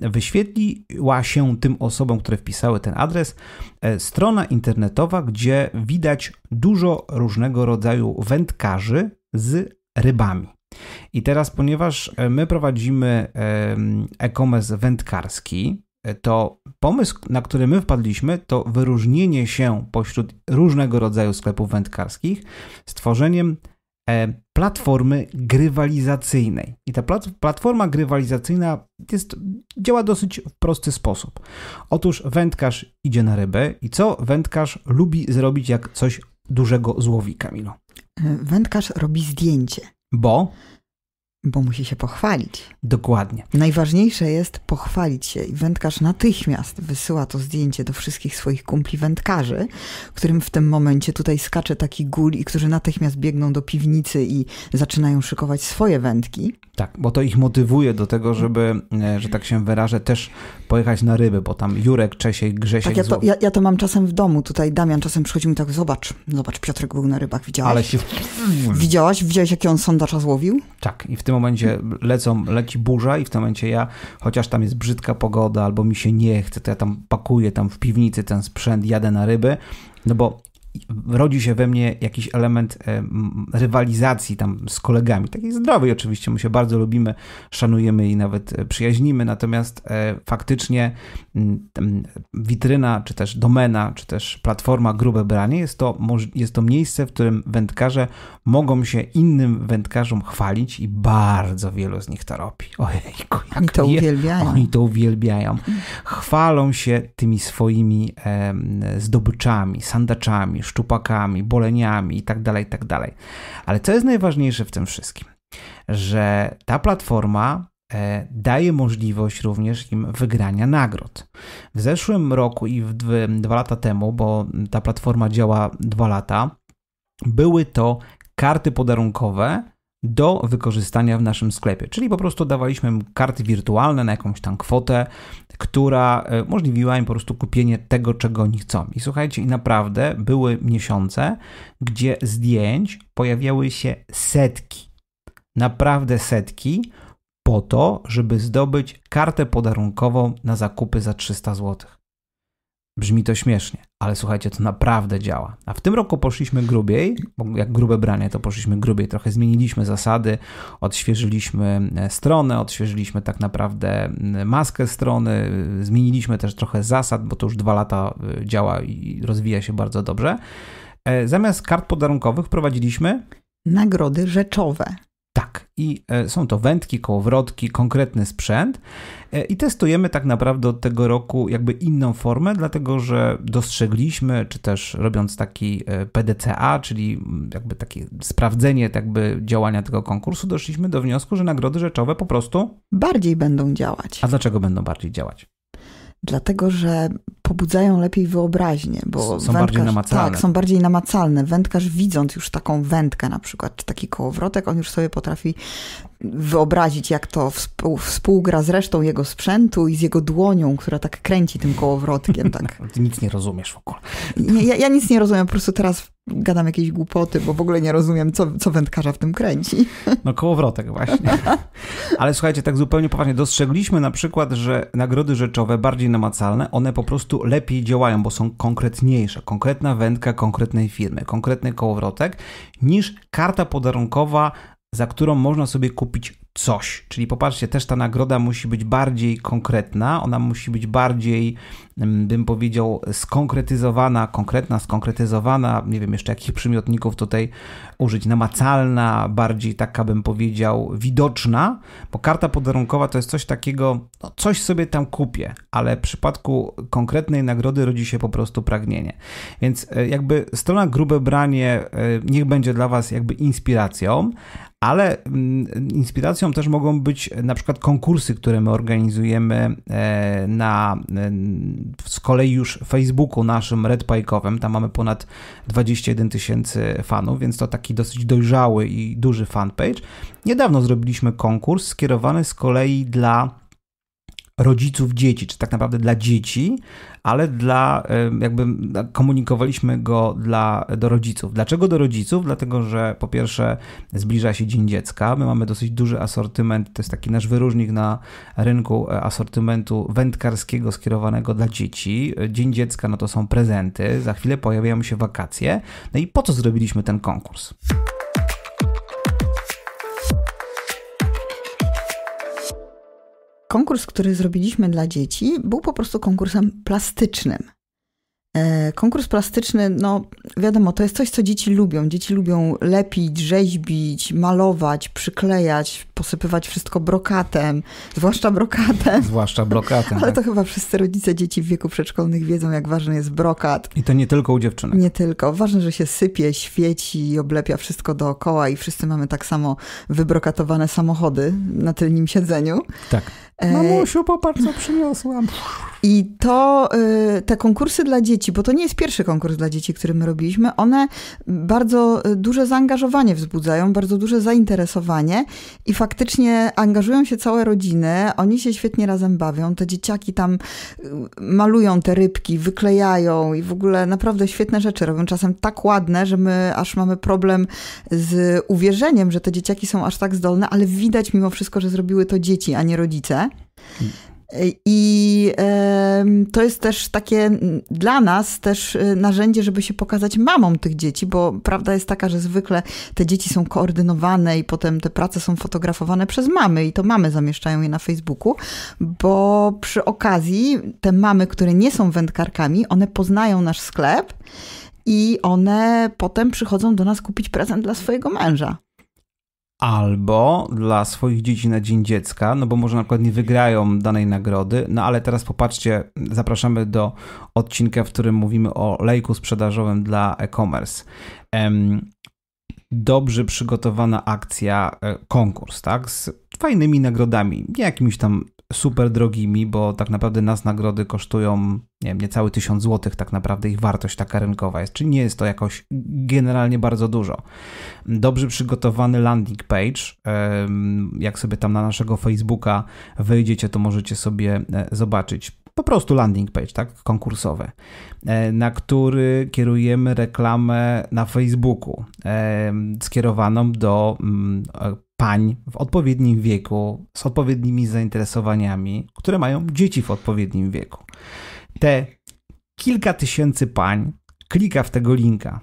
Wyświetliła się tym osobom, które wpisały ten adres, e, strona internetowa, gdzie widać dużo różnego rodzaju wędkarzy z rybami. I teraz, ponieważ e, my prowadzimy e-commerce wędkarski, to pomysł, na który my wpadliśmy, to wyróżnienie się pośród różnego rodzaju sklepów wędkarskich stworzeniem e, platformy grywalizacyjnej. I ta platforma grywalizacyjna jest, działa dosyć w prosty sposób. Otóż wędkarz idzie na rybę i co wędkarz lubi zrobić, jak coś dużego złowi, Kamilo? E, wędkarz robi zdjęcie. Bo? Bo musi się pochwalić. Dokładnie. Najważniejsze jest pochwalić się i wędkarz natychmiast wysyła to zdjęcie do wszystkich swoich kumpli wędkarzy, którym w tym momencie tutaj skacze taki gul i którzy natychmiast biegną do piwnicy i zaczynają szykować swoje wędki. Tak, bo to ich motywuje do tego, żeby, e, że tak się wyrażę, też pojechać na ryby, bo tam Jurek, Czesiej, Grzesiek... Tak, ja to, ja, ja to mam czasem w domu. Tutaj Damian czasem przychodzi mi tak, zobacz, zobacz, Piotrek był na rybach, widziałeś? Ale się... Widziałaś? jaki on sondaż złowił? Tak, i w tym tym momencie lecą, leci burza i w tym momencie ja, chociaż tam jest brzydka pogoda albo mi się nie chce, to ja tam pakuję tam w piwnicy ten sprzęt, jadę na ryby, no bo rodzi się we mnie jakiś element e, rywalizacji tam z kolegami, takiej zdrowej oczywiście, my się bardzo lubimy, szanujemy i nawet e, przyjaźnimy, natomiast e, faktycznie witryna, czy też domena, czy też platforma Grube Branie jest to, jest to miejsce, w którym wędkarze mogą się innym wędkarzom chwalić i bardzo wielu z nich to robi. Ojejku, jak oni to je, uwielbiają. Oni to uwielbiają. Chwalą się tymi swoimi e, zdobyczami, sandaczami, szczupakami, boleniami itd., tak itd. Tak Ale co jest najważniejsze w tym wszystkim? Że ta platforma e, daje możliwość również im wygrania nagród. W zeszłym roku i w dwa lata temu, bo ta platforma działa dwa lata, były to karty podarunkowe, do wykorzystania w naszym sklepie. Czyli po prostu dawaliśmy mu karty wirtualne na jakąś tam kwotę, która e, umożliwiła im po prostu kupienie tego, czego oni chcą. I słuchajcie, i naprawdę były miesiące, gdzie zdjęć pojawiały się setki, naprawdę setki, po to, żeby zdobyć kartę podarunkową na zakupy za 300 zł. Brzmi to śmiesznie, ale słuchajcie, to naprawdę działa. A w tym roku poszliśmy grubiej, bo jak grube branie, to poszliśmy grubiej. Trochę zmieniliśmy zasady, odświeżyliśmy e, stronę, odświeżyliśmy tak naprawdę maskę strony, e, zmieniliśmy też trochę zasad, bo to już dwa lata e, działa i rozwija się bardzo dobrze. Zamiast kart podarunkowych wprowadziliśmy nagrody rzeczowe. Tak, i e, są to wędki, kołowrotki, konkretny sprzęt e, i testujemy tak naprawdę od tego roku jakby inną formę, dlatego że dostrzegliśmy, czy też robiąc taki e, PDCA, czyli mm, jakby takie sprawdzenie tak jakby działania tego konkursu, doszliśmy do wniosku, że nagrody rzeczowe po prostu bardziej będą działać. A dlaczego będą bardziej działać? dlatego że pobudzają lepiej wyobraźnię, bo są bardziej namacalne. Tak, są bardziej namacalne. Wędkarz widząc już taką wędkę na przykład, czy taki kołowrotek, on już sobie potrafi wyobrazić, jak to współ, współgra z resztą jego sprzętu i z jego dłonią, która tak kręci tym kołowrotkiem. Tak. Ty nic nie rozumiesz w ogóle. Ja, ja, nic nie rozumiem, po prostu teraz gadam jakieś głupoty, bo w ogóle nie rozumiem, co, co wędkarza w tym kręci. No kołowrotek właśnie. Ale słuchajcie, tak zupełnie poważnie, dostrzegliśmy na przykład, że nagrody rzeczowe, bardziej namacalne, one po prostu lepiej działają, bo są konkretniejsze. Konkretna wędka konkretnej firmy, konkretny kołowrotek, niż karta podarunkowa, za którą można sobie kupić coś. Czyli popatrzcie, też ta nagroda musi być bardziej konkretna, ona musi być bardziej bym powiedział, skonkretyzowana, konkretna, skonkretyzowana, nie wiem jeszcze jakich przymiotników tutaj użyć, namacalna, bardziej taka bym powiedział widoczna, bo karta podarunkowa to jest coś takiego, no coś sobie tam kupię, ale w przypadku konkretnej nagrody rodzi się po prostu pragnienie. Więc e, jakby strona grube branie e, niech będzie dla Was jakby inspiracją, ale mm, inspiracją też mogą być na przykład konkursy, które my organizujemy e, na, z kolei już Facebooku naszym redpajkowym, tam mamy ponad 21 tysięcy fanów, więc to taki dosyć dojrzały i duży fanpage. Niedawno zrobiliśmy konkurs skierowany z kolei dla rodziców dzieci, czy tak naprawdę dla dzieci, ale dla, jakby komunikowaliśmy go dla, do rodziców. Dlaczego do rodziców? Dlatego, że po pierwsze zbliża się Dzień Dziecka, my mamy dosyć duży asortyment, to jest taki nasz wyróżnik na rynku e, asortymentu wędkarskiego skierowanego dla dzieci. E, Dzień Dziecka, no to są prezenty, za chwilę pojawiają się wakacje, no i po co zrobiliśmy ten konkurs? konkurs, który zrobiliśmy dla dzieci, był po prostu konkursem plastycznym. E, konkurs plastyczny, no wiadomo, to jest coś, co dzieci lubią. Dzieci lubią lepić, rzeźbić, malować, przyklejać, posypywać wszystko brokatem, zwłaszcza brokatem. Zwłaszcza brokatem. Ale to tak. chyba wszyscy rodzice dzieci w wieku przedszkolnych wiedzą, jak ważny jest brokat. I to nie tylko u dziewczynek. Nie tylko. Ważne, że się sypie, świeci i oblepia wszystko dookoła i wszyscy mamy tak samo wybrokatowane samochody na tylnym siedzeniu. Tak. E, Mamusiu, popatrz, co przyniosłam. I to, y, te konkursy dla dzieci, bo to nie jest pierwszy konkurs dla dzieci, który my robiliśmy, one bardzo y, duże zaangażowanie wzbudzają, bardzo duże zainteresowanie i faktycznie faktycznie angażują się całe rodziny, oni się świetnie razem bawią, te dzieciaki tam y, malują te rybki, wyklejają i w ogóle naprawdę świetne rzeczy robią, czasem tak ładne, że my aż mamy problem z uwierzeniem, że te dzieciaki są aż tak zdolne, ale widać mimo wszystko, że zrobiły to dzieci, a nie rodzice. I to jest też takie dla nas też y, narzędzie, żeby się pokazać mamom tych dzieci, bo prawda jest taka, że zwykle te dzieci są koordynowane i potem te prace są fotografowane przez mamy i to mamy zamieszczają je na Facebooku, bo przy okazji te mamy, które nie są wędkarkami, one poznają nasz sklep i one potem przychodzą do nas kupić prezent dla swojego męża albo dla swoich dzieci na Dzień Dziecka, no bo może na przykład nie wygrają danej nagrody, no ale teraz popatrzcie, zapraszamy do odcinka, w którym mówimy o lejku sprzedażowym dla e-commerce. Dobrze przygotowana akcja, e, konkurs, tak? Z fajnymi nagrodami, nie jakimiś tam super drogimi, bo tak naprawdę nas nagrody kosztują nie wiem, niecały 1000 zł, tak naprawdę ich wartość taka rynkowa jest, czyli nie jest to jakoś generalnie bardzo dużo. Dobrze przygotowany landing page, jak sobie tam na naszego Facebooka wejdziecie, to możecie sobie e, zobaczyć. Po prostu landing page, tak, konkursowy, e, na który kierujemy reklamę na Facebooku, skierowaną do mm, e, pań w odpowiednim wieku, z odpowiednimi zainteresowaniami, które mają dzieci w odpowiednim wieku. Te kilka tysięcy pań klika w tego linka.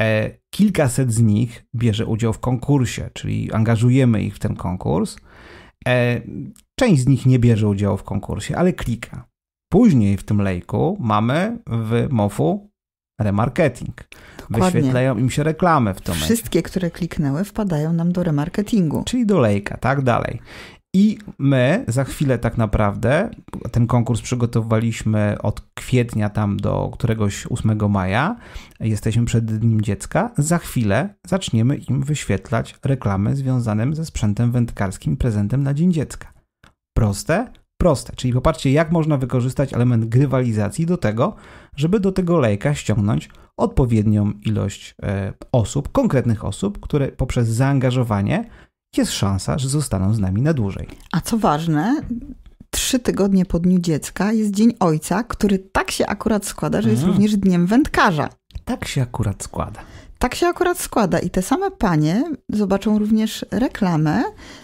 E, kilkaset z nich bierze udział w konkursie, czyli angażujemy ich w ten konkurs. E, część z nich nie bierze udziału w konkursie, ale klika. Później w tym lejku mamy w MOFU remarketing. Dokładnie. Wyświetlają im się reklamy w tym Wszystkie, które kliknęły, wpadają nam do remarketingu. Czyli do lejka, tak dalej. I my za chwilę tak naprawdę ten konkurs przygotowaliśmy od kwietnia tam do któregoś 8 maja. Jesteśmy przed Dniem Dziecka. Za chwilę zaczniemy im wyświetlać reklamy związane ze sprzętem wędkarskim prezentem na Dzień Dziecka. Proste, proste. Czyli popatrzcie, jak można wykorzystać element grywalizacji do tego, żeby do tego lejka ściągnąć odpowiednią ilość e, osób, konkretnych osób, które poprzez zaangażowanie jest szansa, że zostaną z nami na dłużej. A co ważne, trzy tygodnie po Dniu Dziecka jest Dzień Ojca, który tak się akurat składa, że jest mm. również dniem wędkarza. Tak się akurat składa. Tak się akurat składa i te same panie zobaczą również reklamę,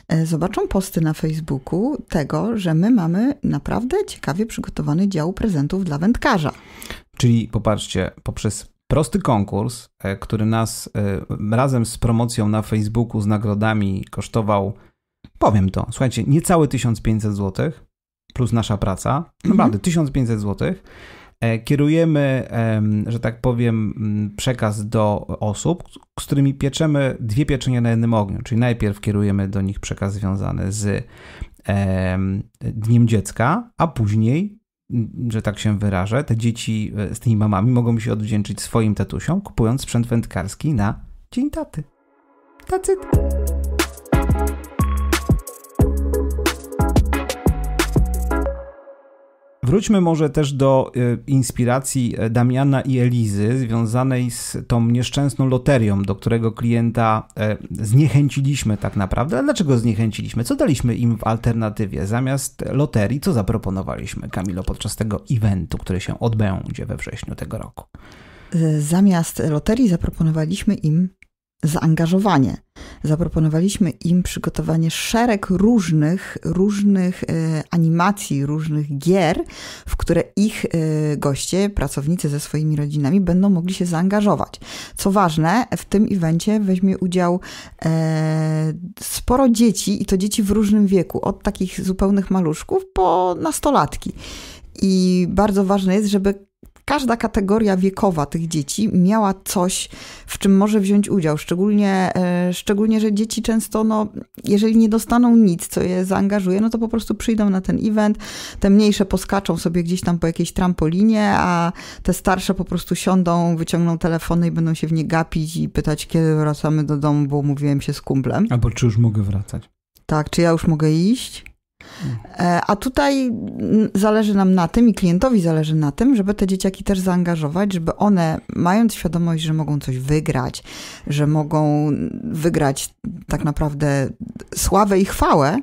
e, zobaczą posty na Facebooku tego, że my mamy naprawdę ciekawie przygotowany dział prezentów dla wędkarza. Czyli popatrzcie, poprzez prosty konkurs, e, który nas e, razem z promocją na Facebooku z nagrodami kosztował, powiem to, słuchajcie, niecałe 1500 zł plus nasza praca, naprawdę no mhm. 1500 złotych E, kierujemy, że tak powiem, przekaz do osób, z którymi pieczemy dwie pieczenie na jednym ogniu, czyli najpierw kierujemy do nich przekaz związany z Dniem Dziecka, a później, że tak się wyrażę, te dzieci e, z tymi mamami mogą się odwdzięczyć swoim tatusiom, kupując sprzęt wędkarski na Dzień Taty. Tacyt. Wróćmy może też do y, inspiracji e, Damiana i Elizy związanej z tą nieszczęsną loterią, do którego klienta e, zniechęciliśmy tak naprawdę. dlaczego zniechęciliśmy? Co daliśmy im w alternatywie? Zamiast loterii, co zaproponowaliśmy, Kamilo, podczas tego eventu, który się odbędzie we wrześniu tego roku? Y, zamiast loterii zaproponowaliśmy im zaangażowanie zaproponowaliśmy im przygotowanie szereg różnych, różnych e, animacji, różnych gier, w które ich e, goście, pracownicy ze swoimi rodzinami będą mogli się zaangażować. Co ważne, w tym evencie weźmie udział e, sporo dzieci i to dzieci w różnym wieku, od takich zupełnych maluszków po nastolatki. I bardzo ważne jest, żeby każda kategoria wiekowa tych dzieci miała coś, w czym może wziąć udział. Szczególnie, e, szczególnie że dzieci często, no, jeżeli nie dostaną nic, co je zaangażuje, no to po prostu przyjdą na ten event. Te mniejsze poskaczą sobie gdzieś tam po jakiejś trampolinie, a te starsze po prostu siądą, wyciągną telefony i będą się w nie gapić i pytać, kiedy wracamy do domu, bo umówiłem się z kumplem. Albo czy już mogę wracać. Tak, czy ja już mogę iść? E, a tutaj zależy nam na tym i klientowi zależy na tym, żeby te dzieciaki też zaangażować, żeby one, mając świadomość, że mogą coś wygrać, że mogą wygrać tak naprawdę sławę i chwałę,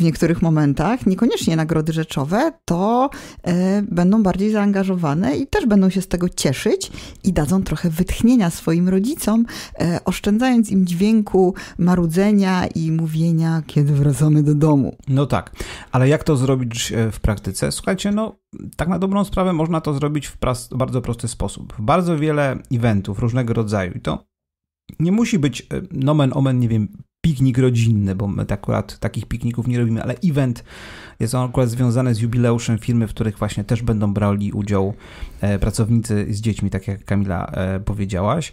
w niektórych momentach, niekoniecznie nagrody rzeczowe, to e, będą bardziej zaangażowane i też będą się z tego cieszyć i dadzą trochę wytchnienia swoim rodzicom, e, oszczędzając im dźwięku marudzenia i mówienia, kiedy wracamy do domu. No tak, ale jak to zrobić e, w praktyce? Słuchajcie, no tak na dobrą sprawę można to zrobić w bardzo prosty sposób. Bardzo wiele eventów różnego rodzaju i to nie musi być nomen omen, nie wiem, piknik rodzinny, bo my tak akurat takich pikników nie robimy, ale event jest on akurat związany z jubileuszem firmy, w których właśnie też będą brali udział e, pracownicy z dziećmi, tak jak Kamila e, powiedziałaś.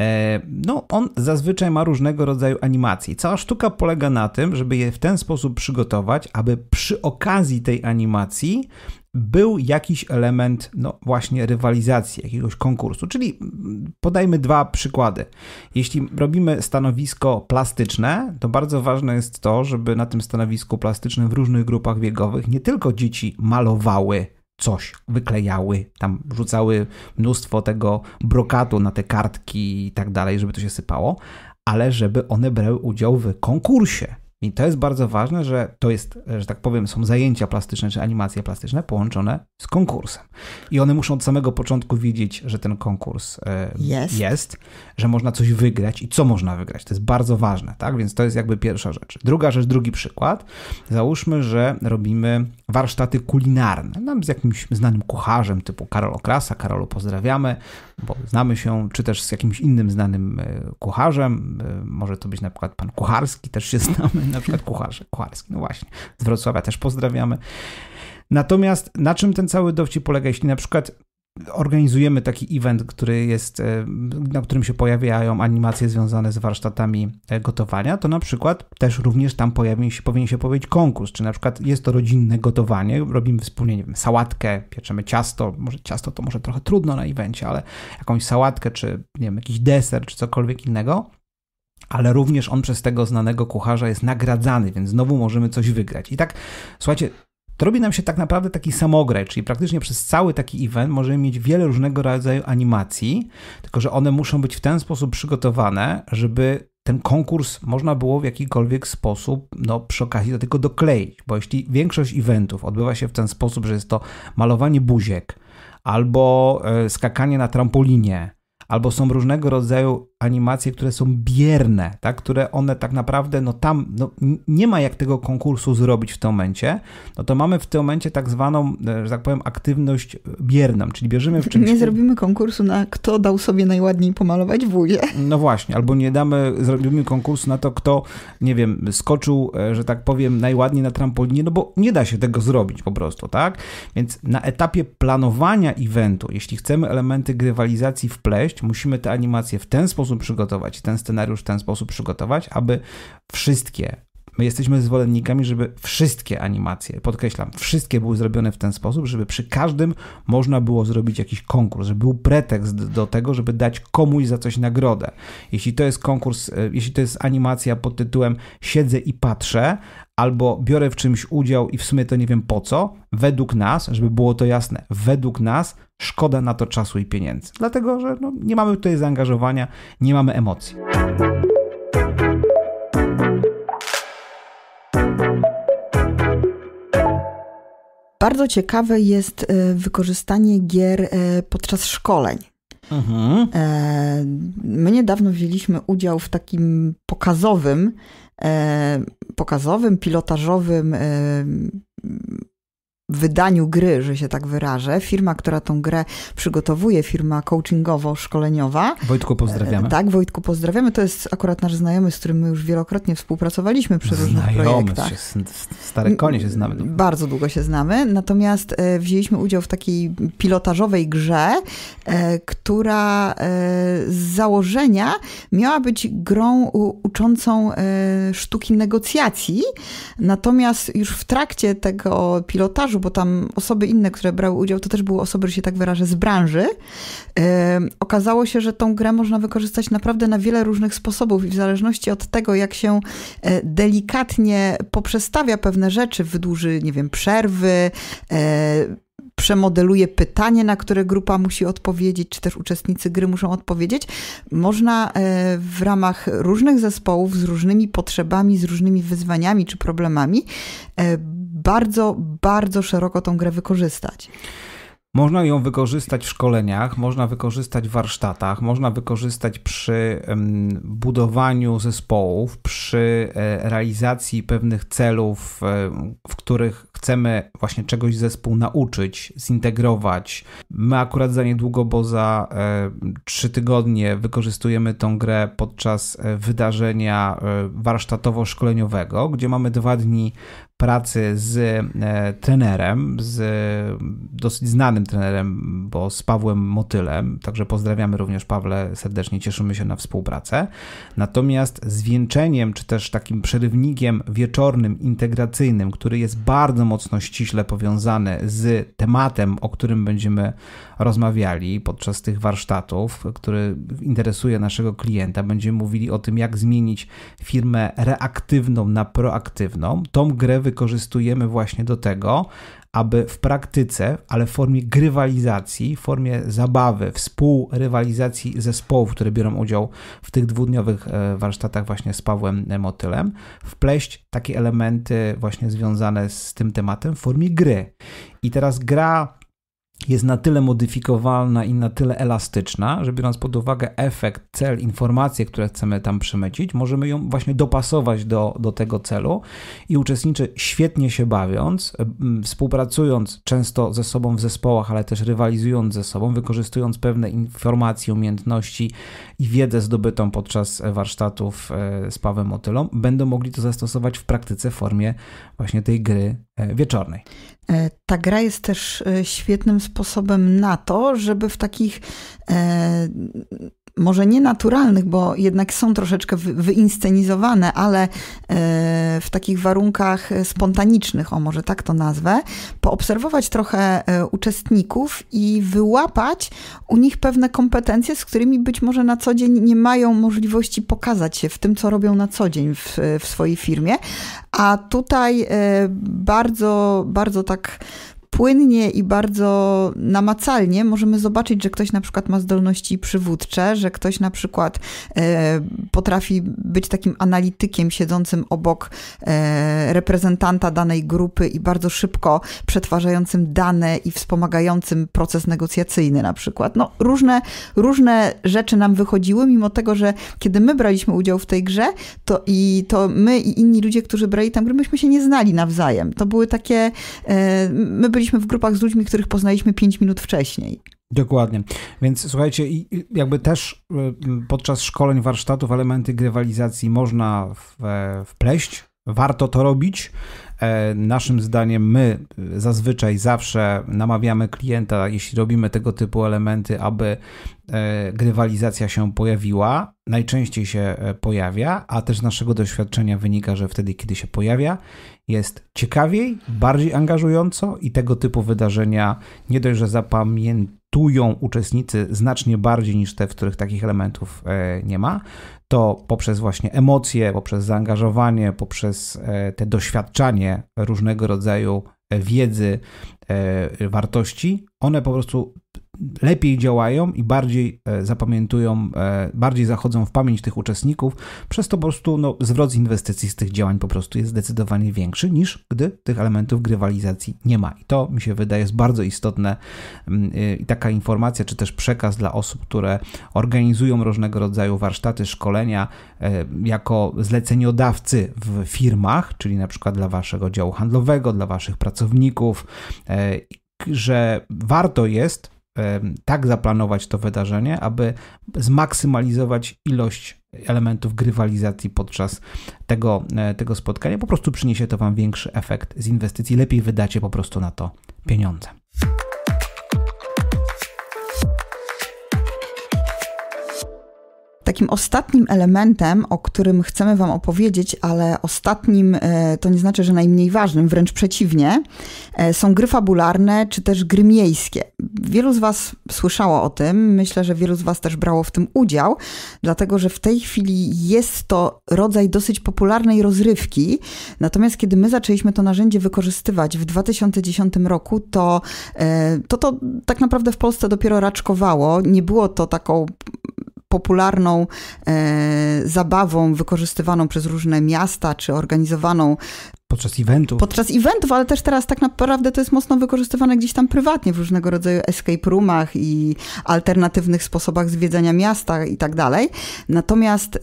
E, no on zazwyczaj ma różnego rodzaju animacje. Cała sztuka polega na tym, żeby je w ten sposób przygotować, aby przy okazji tej animacji był jakiś element, no właśnie, rywalizacji, jakiegoś konkursu. Czyli mm, podajmy dwa przykłady. Jeśli robimy stanowisko plastyczne, to bardzo ważne jest to, żeby na tym stanowisku plastycznym w różnych grupach wiekowych nie tylko dzieci malowały coś wyklejały, tam rzucały mnóstwo tego brokatu na te kartki i tak dalej, żeby to się sypało, ale żeby one brały udział w konkursie. I to jest bardzo ważne, że to jest, że tak powiem, są zajęcia plastyczne czy animacje plastyczne połączone z konkursem. I one muszą od samego początku widzieć, że ten konkurs e, jest. jest, że można coś wygrać i co można wygrać. To jest bardzo ważne, tak? Więc to jest jakby pierwsza rzecz. Druga rzecz, drugi przykład. Załóżmy, że robimy warsztaty kulinarne. Nam z jakimś znanym kucharzem typu Karol Okrasa. Karolu pozdrawiamy, bo znamy się, czy też z jakimś innym znanym e, kucharzem. E, może to być na przykład pan Kucharski, też się znamy, na przykład kucharze Kucharski, no właśnie. Z Wrocławia też pozdrawiamy. Natomiast na czym ten cały dowcip polega? Jeśli na przykład organizujemy taki event, który jest, e, na którym się pojawiają animacje związane z warsztatami e, gotowania, to na przykład też również tam się, powinien się powiedzieć konkurs, czy na przykład jest to rodzinne gotowanie, robimy wspólnie, nie wiem, sałatkę, pieczemy ciasto, może ciasto to może trochę trudno na evencie, ale jakąś sałatkę, czy nie wiem, jakiś deser, czy cokolwiek innego, ale również on przez tego znanego kucharza jest nagradzany, więc znowu możemy coś wygrać. I tak, słuchajcie, to robi nam się tak naprawdę taki samograj, czyli praktycznie przez cały taki event możemy mieć wiele różnego rodzaju animacji, tylko że one muszą być w ten sposób przygotowane, żeby ten konkurs można było w jakikolwiek sposób no, przy okazji do tego dokleić, bo jeśli większość eventów odbywa się w ten sposób, że jest to malowanie buziek albo e, skakanie na trampolinie, albo są różnego rodzaju animacje, które są bierne, tak? które one tak naprawdę, no tam no, nie ma jak tego konkursu zrobić w tym momencie, no to mamy w tym momencie tak zwaną, e, że tak powiem, aktywność bierną, czyli bierzemy w czymś... Nie zrobimy konkursu na kto dał sobie najładniej pomalować wuję. No właśnie, albo nie damy, zrobimy konkursu na to, kto, nie wiem, skoczył, e, że tak powiem, najładniej na trampolinie, no bo nie da się tego zrobić po prostu, tak? Więc na etapie planowania eventu, jeśli chcemy elementy grywalizacji wpleść, Musimy te animacje w ten sposób przygotować, ten scenariusz w ten sposób przygotować, aby wszystkie My jesteśmy zwolennikami, żeby wszystkie animacje, podkreślam, wszystkie były zrobione w ten sposób, żeby przy każdym można było zrobić jakiś konkurs, żeby był pretekst do tego, żeby dać komuś za coś nagrodę. Jeśli to jest konkurs, e, jeśli to jest animacja pod tytułem Siedzę i patrzę, albo biorę w czymś udział i w sumie to nie wiem po co, według nas, żeby było to jasne, według nas szkoda na to czasu i pieniędzy. Dlatego, że no, nie mamy tutaj zaangażowania, nie mamy emocji. Bardzo ciekawe jest e, wykorzystanie gier e, podczas szkoleń. Mhm. E, my niedawno wzięliśmy udział w takim pokazowym, pokazowym, pilotażowym wydaniu gry, że się tak wyrażę. Firma, która tą grę przygotowuje, firma coachingowo-szkoleniowa. Wojtku e, pozdrawiamy. Tak, Wojtku pozdrawiamy. To jest akurat nasz znajomy, z którym my już wielokrotnie współpracowaliśmy przy różnych znajomy, projektach. Się, stare konie się znamy. Bardzo długo się znamy. Natomiast e, wzięliśmy udział w takiej pilotażowej grze, e, która z założenia miała być grą uczącą sztuki negocjacji. Natomiast już w trakcie tego pilotażu bo tam osoby inne, które brały udział, to też były osoby, że się tak wyrażę, z branży, okazało się, że tą grę można wykorzystać naprawdę na wiele różnych sposobów i w zależności od tego, jak się e, delikatnie poprzestawia pewne rzeczy, wydłuży, nie wiem, przerwy, e, przemodeluje pytanie, na które grupa musi odpowiedzieć, czy też uczestnicy gry muszą odpowiedzieć. Można e, w ramach różnych zespołów z różnymi potrzebami, z różnymi wyzwaniami czy problemami bardzo, bardzo szeroko tą grę wykorzystać. Można ją wykorzystać w szkoleniach, można wykorzystać w warsztatach, można wykorzystać przy budowaniu zespołów, przy e, realizacji pewnych celów, e, w których chcemy właśnie czegoś zespół nauczyć, zintegrować. My akurat za niedługo, bo za e, trzy tygodnie wykorzystujemy tą grę podczas e, wydarzenia e, warsztatowo-szkoleniowego, gdzie mamy dwa dni pracy z trenerem, z dosyć znanym trenerem, bo z Pawłem Motylem, także pozdrawiamy również Pawle serdecznie, cieszymy się na współpracę. Natomiast zwieńczeniem, czy też takim przerywnikiem wieczornym, integracyjnym, który jest bardzo mocno mocno ściśle powiązane z tematem, o którym będziemy rozmawiali podczas tych warsztatów, który interesuje naszego klienta. Będziemy mówili o tym, jak zmienić firmę reaktywną na proaktywną. Tą grę wykorzystujemy właśnie do tego, aby w praktyce, ale w formie grywalizacji, w formie zabawy, współrywalizacji zespołów, które biorą udział w tych dwudniowych e, warsztatach właśnie z Pawłem Motylem, wpleść takie elementy właśnie związane z tym tematem w formie gry. I teraz gra jest na tyle modyfikowalna i na tyle elastyczna, że biorąc pod uwagę efekt, cel, informacje, które chcemy tam przemycić, możemy ją właśnie dopasować do, do tego celu i uczestniczy świetnie się bawiąc, mm, współpracując często ze sobą w zespołach, ale też rywalizując ze sobą, wykorzystując pewne informacje, umiejętności i wiedzę zdobytą podczas warsztatów e, z Pawem Motylą, będą mogli to zastosować w praktyce w formie właśnie tej gry e, wieczornej. E, ta gra jest też e, świetnym sposobem na to, żeby w takich e, może nienaturalnych, bo jednak są troszeczkę wyinscenizowane, ale e, w takich warunkach spontanicznych, o może tak to nazwę, poobserwować trochę e, uczestników i wyłapać u nich pewne kompetencje, z którymi być może na co dzień nie mają możliwości pokazać się w tym, co robią na co dzień w, w swojej firmie. A tutaj e, bardzo, bardzo tak płynnie i bardzo namacalnie możemy zobaczyć, że ktoś na przykład ma zdolności przywódcze, że ktoś na przykład e, potrafi być takim analitykiem siedzącym obok e, reprezentanta danej grupy i bardzo szybko przetwarzającym dane i wspomagającym proces negocjacyjny na przykład. No, różne, różne rzeczy nam wychodziły, mimo tego, że kiedy my braliśmy udział w tej grze, to i to my i inni ludzie, którzy brali tam gry, myśmy się nie znali nawzajem. To były takie, e, my byliśmy byliśmy w grupach z ludźmi, których poznaliśmy 5 minut wcześniej. Dokładnie. Więc słuchajcie, jakby też y, podczas szkoleń, warsztatów elementy grywalizacji można e, wpleść, warto to robić. E, naszym zdaniem my y, zazwyczaj zawsze namawiamy klienta, jeśli robimy tego typu elementy, aby e, grywalizacja się pojawiła. Najczęściej się pojawia, a też z naszego doświadczenia wynika, że wtedy, kiedy się pojawia, jest ciekawiej, bardziej angażująco i tego typu wydarzenia nie dość, że zapamiętują uczestnicy znacznie bardziej niż te, w których takich elementów e, nie ma, to poprzez właśnie emocje, poprzez zaangażowanie, poprzez e, te doświadczanie różnego rodzaju e, wiedzy, wartości, one po prostu lepiej działają i bardziej e, zapamiętują, e, bardziej zachodzą w pamięć tych uczestników, przez to po prostu no, zwrot z inwestycji z tych działań po prostu jest zdecydowanie większy niż gdy tych elementów grywalizacji nie ma. I to mi się wydaje jest bardzo istotne mm, y, i taka informacja, czy też przekaz dla osób, które organizują różnego rodzaju warsztaty, szkolenia e, jako zleceniodawcy w firmach, czyli na przykład dla waszego działu handlowego, dla waszych pracowników, że warto jest tak zaplanować to wydarzenie, aby zmaksymalizować ilość elementów grywalizacji podczas tego, e, tego spotkania. Po prostu przyniesie to Wam większy efekt z inwestycji, lepiej wydacie po prostu na to pieniądze. Takim ostatnim elementem, o którym chcemy Wam opowiedzieć, ale ostatnim e, to nie znaczy, że najmniej ważnym, wręcz przeciwnie, e, są gry fabularne czy też gry miejskie. Wielu z Was słyszało o tym, myślę, że wielu z Was też brało w tym udział, dlatego że w tej chwili jest to rodzaj dosyć popularnej rozrywki. Natomiast kiedy my zaczęliśmy to narzędzie wykorzystywać w 2010 roku, to e, to, to tak naprawdę w Polsce dopiero raczkowało. Nie było to taką popularną e, zabawą wykorzystywaną przez różne miasta, czy organizowaną Podczas eventów. Podczas eventów, ale też teraz tak naprawdę to jest mocno wykorzystywane gdzieś tam prywatnie, w różnego rodzaju escape roomach i alternatywnych sposobach zwiedzania miasta i tak dalej. Natomiast y,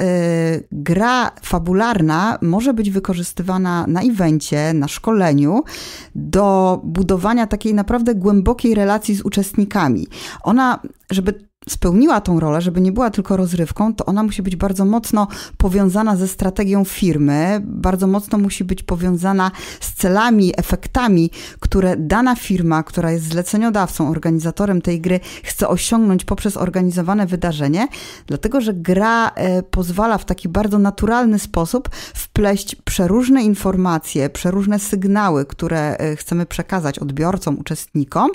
gra fabularna może być wykorzystywana na evencie, na szkoleniu do budowania takiej naprawdę głębokiej relacji z uczestnikami. Ona, żeby spełniła tą rolę, żeby nie była tylko rozrywką, to ona musi być bardzo mocno powiązana ze strategią firmy, bardzo mocno musi być powiązana z celami, efektami, które dana firma, która jest zleceniodawcą, organizatorem tej gry, chce osiągnąć poprzez organizowane wydarzenie, dlatego że gra e, pozwala w taki bardzo naturalny sposób wpleść przeróżne informacje, przeróżne sygnały, które e, chcemy przekazać odbiorcom, uczestnikom,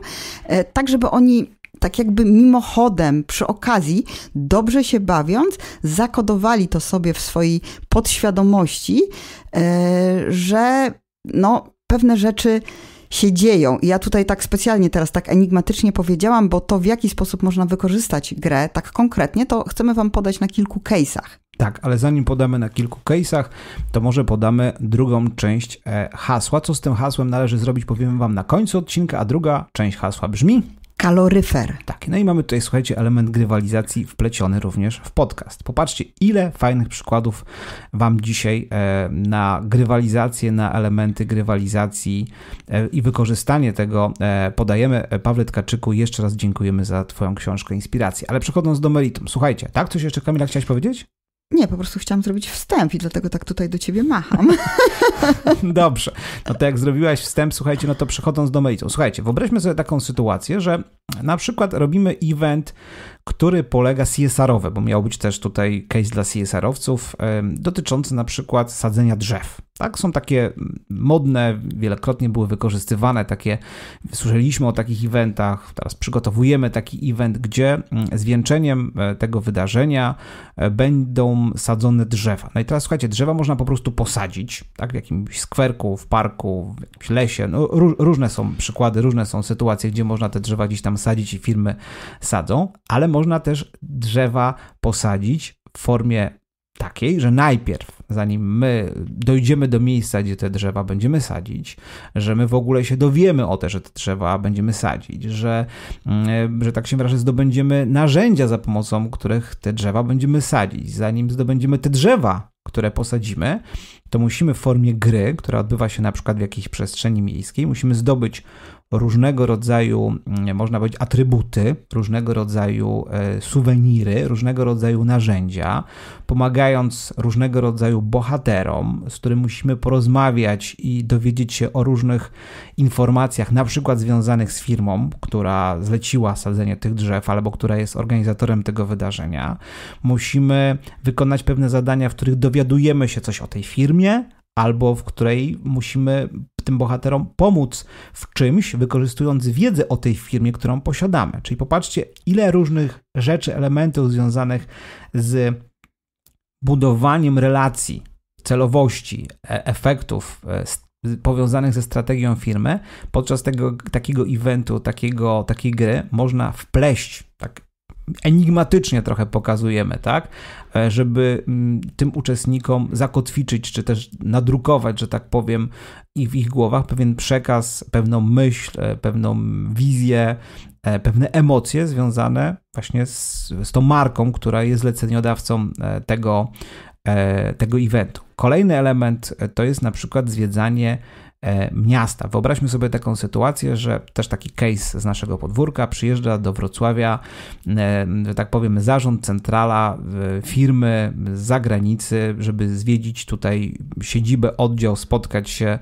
e, tak żeby oni tak jakby mimochodem, przy okazji, dobrze się bawiąc, zakodowali to sobie w swojej podświadomości, e, że no, pewne rzeczy się dzieją. I ja tutaj tak specjalnie teraz tak enigmatycznie powiedziałam, bo to w jaki sposób można wykorzystać grę tak konkretnie, to chcemy Wam podać na kilku case'ach. Tak, ale zanim podamy na kilku case'ach, to może podamy drugą część e, hasła. Co z tym hasłem należy zrobić, powiemy Wam na końcu odcinka, a druga część hasła brzmi: kaloryfer. Tak, no i mamy tutaj, słuchajcie, element grywalizacji wpleciony również w podcast. Popatrzcie, ile fajnych przykładów Wam dzisiaj e, na grywalizację, na elementy grywalizacji e, i wykorzystanie tego e, podajemy. Pawle Tkaczyku, jeszcze raz dziękujemy za Twoją książkę inspiracji. Ale przechodząc do meritum, słuchajcie, tak? Coś jeszcze, Kamila, chciałaś powiedzieć? Nie, po prostu chciałam zrobić wstęp i dlatego tak tutaj do ciebie macham. Dobrze. No to jak zrobiłaś wstęp, słuchajcie, no to przechodząc do meritum. Słuchajcie, wyobraźmy sobie taką sytuację, że na przykład robimy event, który polega CSR-owy, bo miał być też tutaj case dla CSR-owców, dotyczący na przykład sadzenia drzew. Tak, są takie modne, wielokrotnie były wykorzystywane takie, słyszeliśmy o takich eventach, teraz przygotowujemy taki event, gdzie mm, zwieńczeniem e, tego wydarzenia e, będą sadzone drzewa. No i teraz słuchajcie, drzewa można po prostu posadzić, tak, w jakimś skwerku, w parku, w jakimś lesie, no, różne są przykłady, różne są sytuacje, gdzie można te drzewa gdzieś tam sadzić i firmy sadzą, ale można też drzewa posadzić w formie takiej, że najpierw, zanim my dojdziemy do miejsca, gdzie te drzewa będziemy sadzić, że my w ogóle się dowiemy o te, że te drzewa będziemy sadzić, że, mm, że tak się wrażę, zdobędziemy narzędzia, za pomocą których te drzewa będziemy sadzić. Zanim zdobędziemy te drzewa, które posadzimy, to musimy w formie gry, która odbywa się na przykład w jakiejś przestrzeni miejskiej, musimy zdobyć różnego rodzaju, mm, można powiedzieć, atrybuty, różnego rodzaju e, suweniry, różnego rodzaju narzędzia, pomagając różnego rodzaju bohaterom, z którymi musimy porozmawiać i dowiedzieć się o różnych informacjach, na przykład związanych z firmą, która zleciła sadzenie tych drzew albo która jest organizatorem tego wydarzenia. Musimy wykonać pewne zadania, w których dowiadujemy się coś o tej firmie, albo w której musimy tym bohaterom pomóc w czymś, wykorzystując wiedzę o tej firmie, którą posiadamy. Czyli popatrzcie, ile różnych rzeczy, elementów związanych z budowaniem relacji, celowości, e, efektów e, powiązanych ze strategią firmy podczas tego takiego eventu, takiego, takiej gry można wpleść enigmatycznie trochę pokazujemy, tak? E, żeby mm, tym uczestnikom zakotwiczyć, czy też nadrukować, że tak powiem, i w ich głowach pewien przekaz, pewną myśl, e, pewną wizję, e, pewne emocje związane właśnie z, z tą marką, która jest zleceniodawcą tego, tego eventu. Kolejny element to jest na przykład zwiedzanie E, miasta. Wyobraźmy sobie taką sytuację, że też taki case z naszego podwórka przyjeżdża do Wrocławia, e, tak powiem, zarząd, centrala e, firmy z zagranicy, żeby zwiedzić tutaj siedzibę, oddział, spotkać się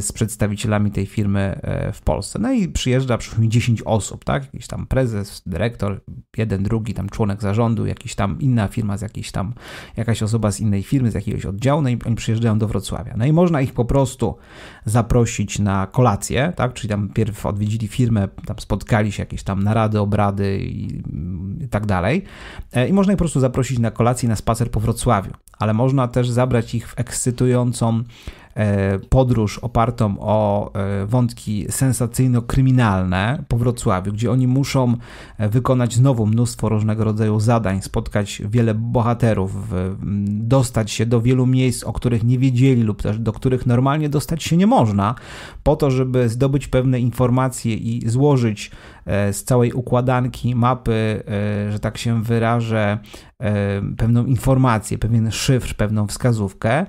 z przedstawicielami tej firmy w Polsce. No i przyjeżdża przyszło 10 osób, tak? Jakiś tam prezes, dyrektor, jeden, drugi tam członek zarządu, jakiś tam inna firma z jakiejś tam, jakaś osoba z innej firmy, z jakiegoś oddziału, no i oni przyjeżdżają do Wrocławia. No i można ich po prostu zaprosić na kolację, tak? Czyli tam pierw odwiedzili firmę, tam spotkali się jakieś tam narady, obrady i, i tak dalej. E, I można ich po prostu zaprosić na kolację, na spacer po Wrocławiu, ale można też zabrać ich w ekscytującą E, podróż opartą o e, wątki sensacyjno-kryminalne po Wrocławiu, gdzie oni muszą e, wykonać znowu mnóstwo różnego rodzaju zadań, spotkać wiele bohaterów, dostać się do wielu miejsc, o których nie wiedzieli lub też do których normalnie dostać się nie można, po to, żeby zdobyć pewne informacje i złożyć E, z całej układanki mapy, e, że tak się wyrażę, e, pewną informację, pewien szyfr, pewną wskazówkę,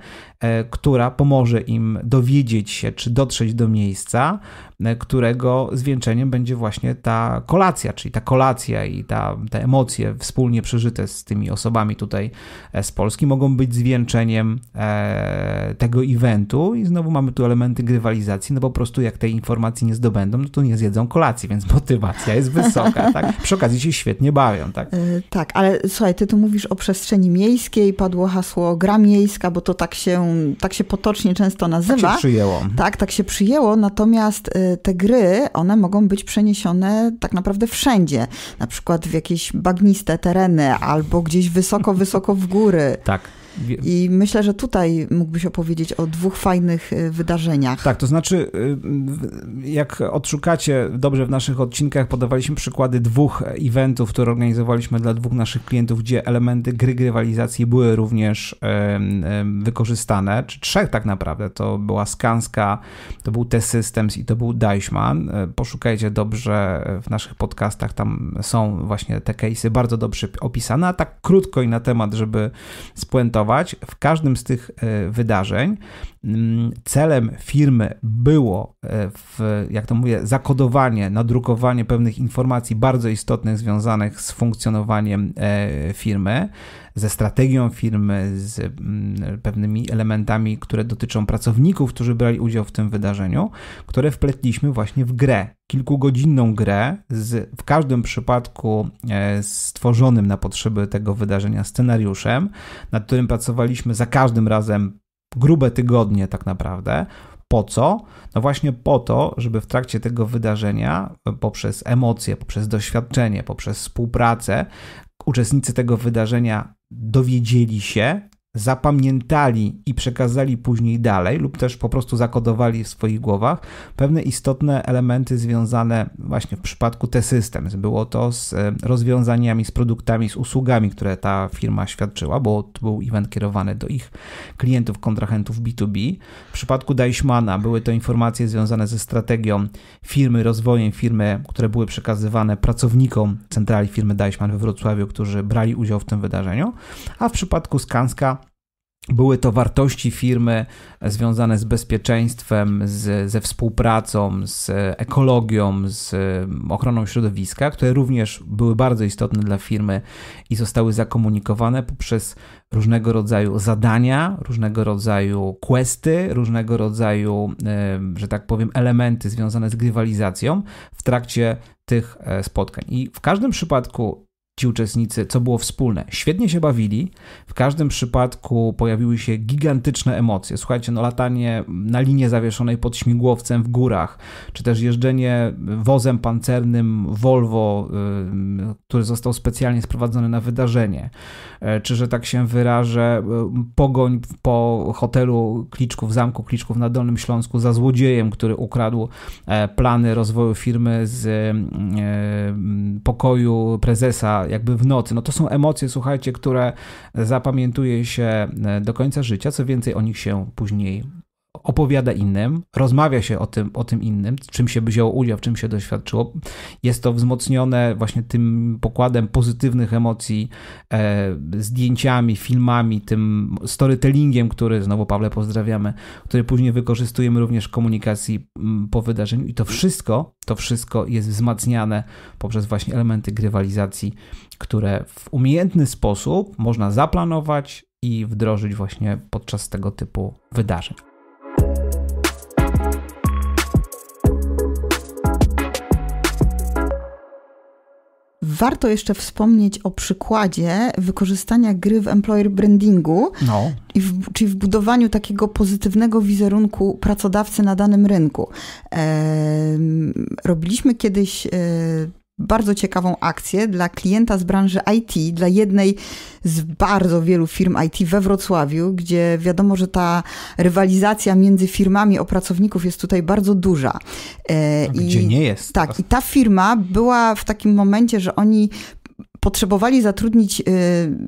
która pomoże im dowiedzieć się czy dotrzeć do miejsca, którego zwieńczeniem będzie właśnie ta kolacja, czyli ta kolacja i ta, te emocje wspólnie przeżyte z tymi osobami tutaj z Polski mogą być zwieńczeniem tego eventu i znowu mamy tu elementy grywalizacji, no bo po prostu jak tej informacji nie zdobędą, no to nie zjedzą kolacji, więc motywacja motywacja jest wysoka, tak? Przy okazji się świetnie bawią, tak? E, tak, ale słuchaj, ty tu mówisz o przestrzeni miejskiej, padło hasło gra miejska, bo to tak się, tak się potocznie często nazywa. Tak się przyjęło. Tak, tak się przyjęło, natomiast e, te gry, one mogą być przeniesione tak naprawdę wszędzie. Na przykład w jakieś bagniste tereny albo gdzieś wysoko, wysoko w góry. Tak. I myślę, że tutaj mógłbyś opowiedzieć o dwóch fajnych y, wydarzeniach. Tak, to znaczy, y, jak odszukacie dobrze w naszych odcinkach, podawaliśmy przykłady dwóch e, eventów, które organizowaliśmy dla dwóch naszych klientów, gdzie elementy gry, grywalizacji były również wykorzystane, czy trzech tak naprawdę. To była Skanska, to był T-Systems i to był Deichmann. E, poszukajcie dobrze w naszych podcastach, tam są właśnie te case'y bardzo dobrze opisane, a tak krótko i na temat, żeby spuentować zainwestować w każdym z tych e, wydarzeń, Mm, celem firmy było, e, w, jak to mówię, zakodowanie, nadrukowanie pewnych informacji bardzo istotnych związanych z funkcjonowaniem e, firmy, ze strategią firmy, z mm, pewnymi elementami, które dotyczą pracowników, którzy brali udział w tym wydarzeniu, które wpletliśmy właśnie w grę, kilkugodzinną grę z w każdym przypadku e, stworzonym na potrzeby tego wydarzenia scenariuszem, nad którym pracowaliśmy za każdym razem grube tygodnie tak naprawdę. Po co? No właśnie po to, żeby w trakcie tego wydarzenia, e, poprzez emocje, poprzez doświadczenie, poprzez współpracę, uczestnicy tego wydarzenia dowiedzieli się, zapamiętali i przekazali później dalej, lub też po prostu zakodowali w swoich głowach pewne istotne elementy związane właśnie w przypadku T-Systems. Było to z e, rozwiązaniami, z produktami, z usługami, które ta firma świadczyła, bo to był event kierowany do ich klientów, kontrahentów B2B. W przypadku Deichmana były to informacje związane ze strategią firmy, rozwojem firmy, które były przekazywane pracownikom centrali firmy Deichmann we Wrocławiu, którzy brali udział w tym wydarzeniu, a w przypadku Skanska były to wartości firmy związane z bezpieczeństwem, z, ze współpracą, z ekologią, z ochroną środowiska, które również były bardzo istotne dla firmy i zostały zakomunikowane poprzez różnego rodzaju zadania, różnego rodzaju questy, różnego rodzaju, e, że tak powiem, elementy związane z grywalizacją w trakcie tych e, spotkań. I w każdym przypadku ci uczestnicy, co było wspólne. Świetnie się bawili, w każdym przypadku pojawiły się gigantyczne emocje. Słuchajcie, no latanie na linie zawieszonej pod śmigłowcem w górach, czy też jeżdżenie wozem pancernym Volvo, który został specjalnie sprowadzony na wydarzenie, e, czy, że tak się wyrażę, pogoń po hotelu Kliczków, zamku Kliczków na Dolnym Śląsku za złodziejem, który ukradł e, plany rozwoju firmy z e, pokoju prezesa jakby w nocy. No to są emocje, słuchajcie, które zapamiętuje się e, do końca życia. Co więcej, o nich się później opowiada innym, rozmawia się o tym, o tym innym, czym się wzięło udział, czym się doświadczyło. Jest to wzmocnione właśnie tym pokładem pozytywnych emocji, e, zdjęciami, filmami, tym storytellingiem, który, znowu Pawle pozdrawiamy, który później wykorzystujemy również w komunikacji mm, po wydarzeniu i to wszystko, to wszystko jest wzmacniane poprzez właśnie elementy grywalizacji, które w umiejętny sposób można zaplanować, i wdrożyć właśnie podczas tego typu wydarzeń. Warto jeszcze wspomnieć o przykładzie wykorzystania gry w employer brandingu, no. i w, czyli w budowaniu takiego pozytywnego wizerunku pracodawcy na danym rynku. E, robiliśmy kiedyś e, bardzo ciekawą akcję dla klienta z branży IT, dla jednej z bardzo wielu firm IT we Wrocławiu, gdzie wiadomo, że ta rywalizacja między firmami o pracowników jest tutaj bardzo duża. E, gdzie I, nie jest. Tak, i ta firma była w takim momencie, że oni potrzebowali zatrudnić y,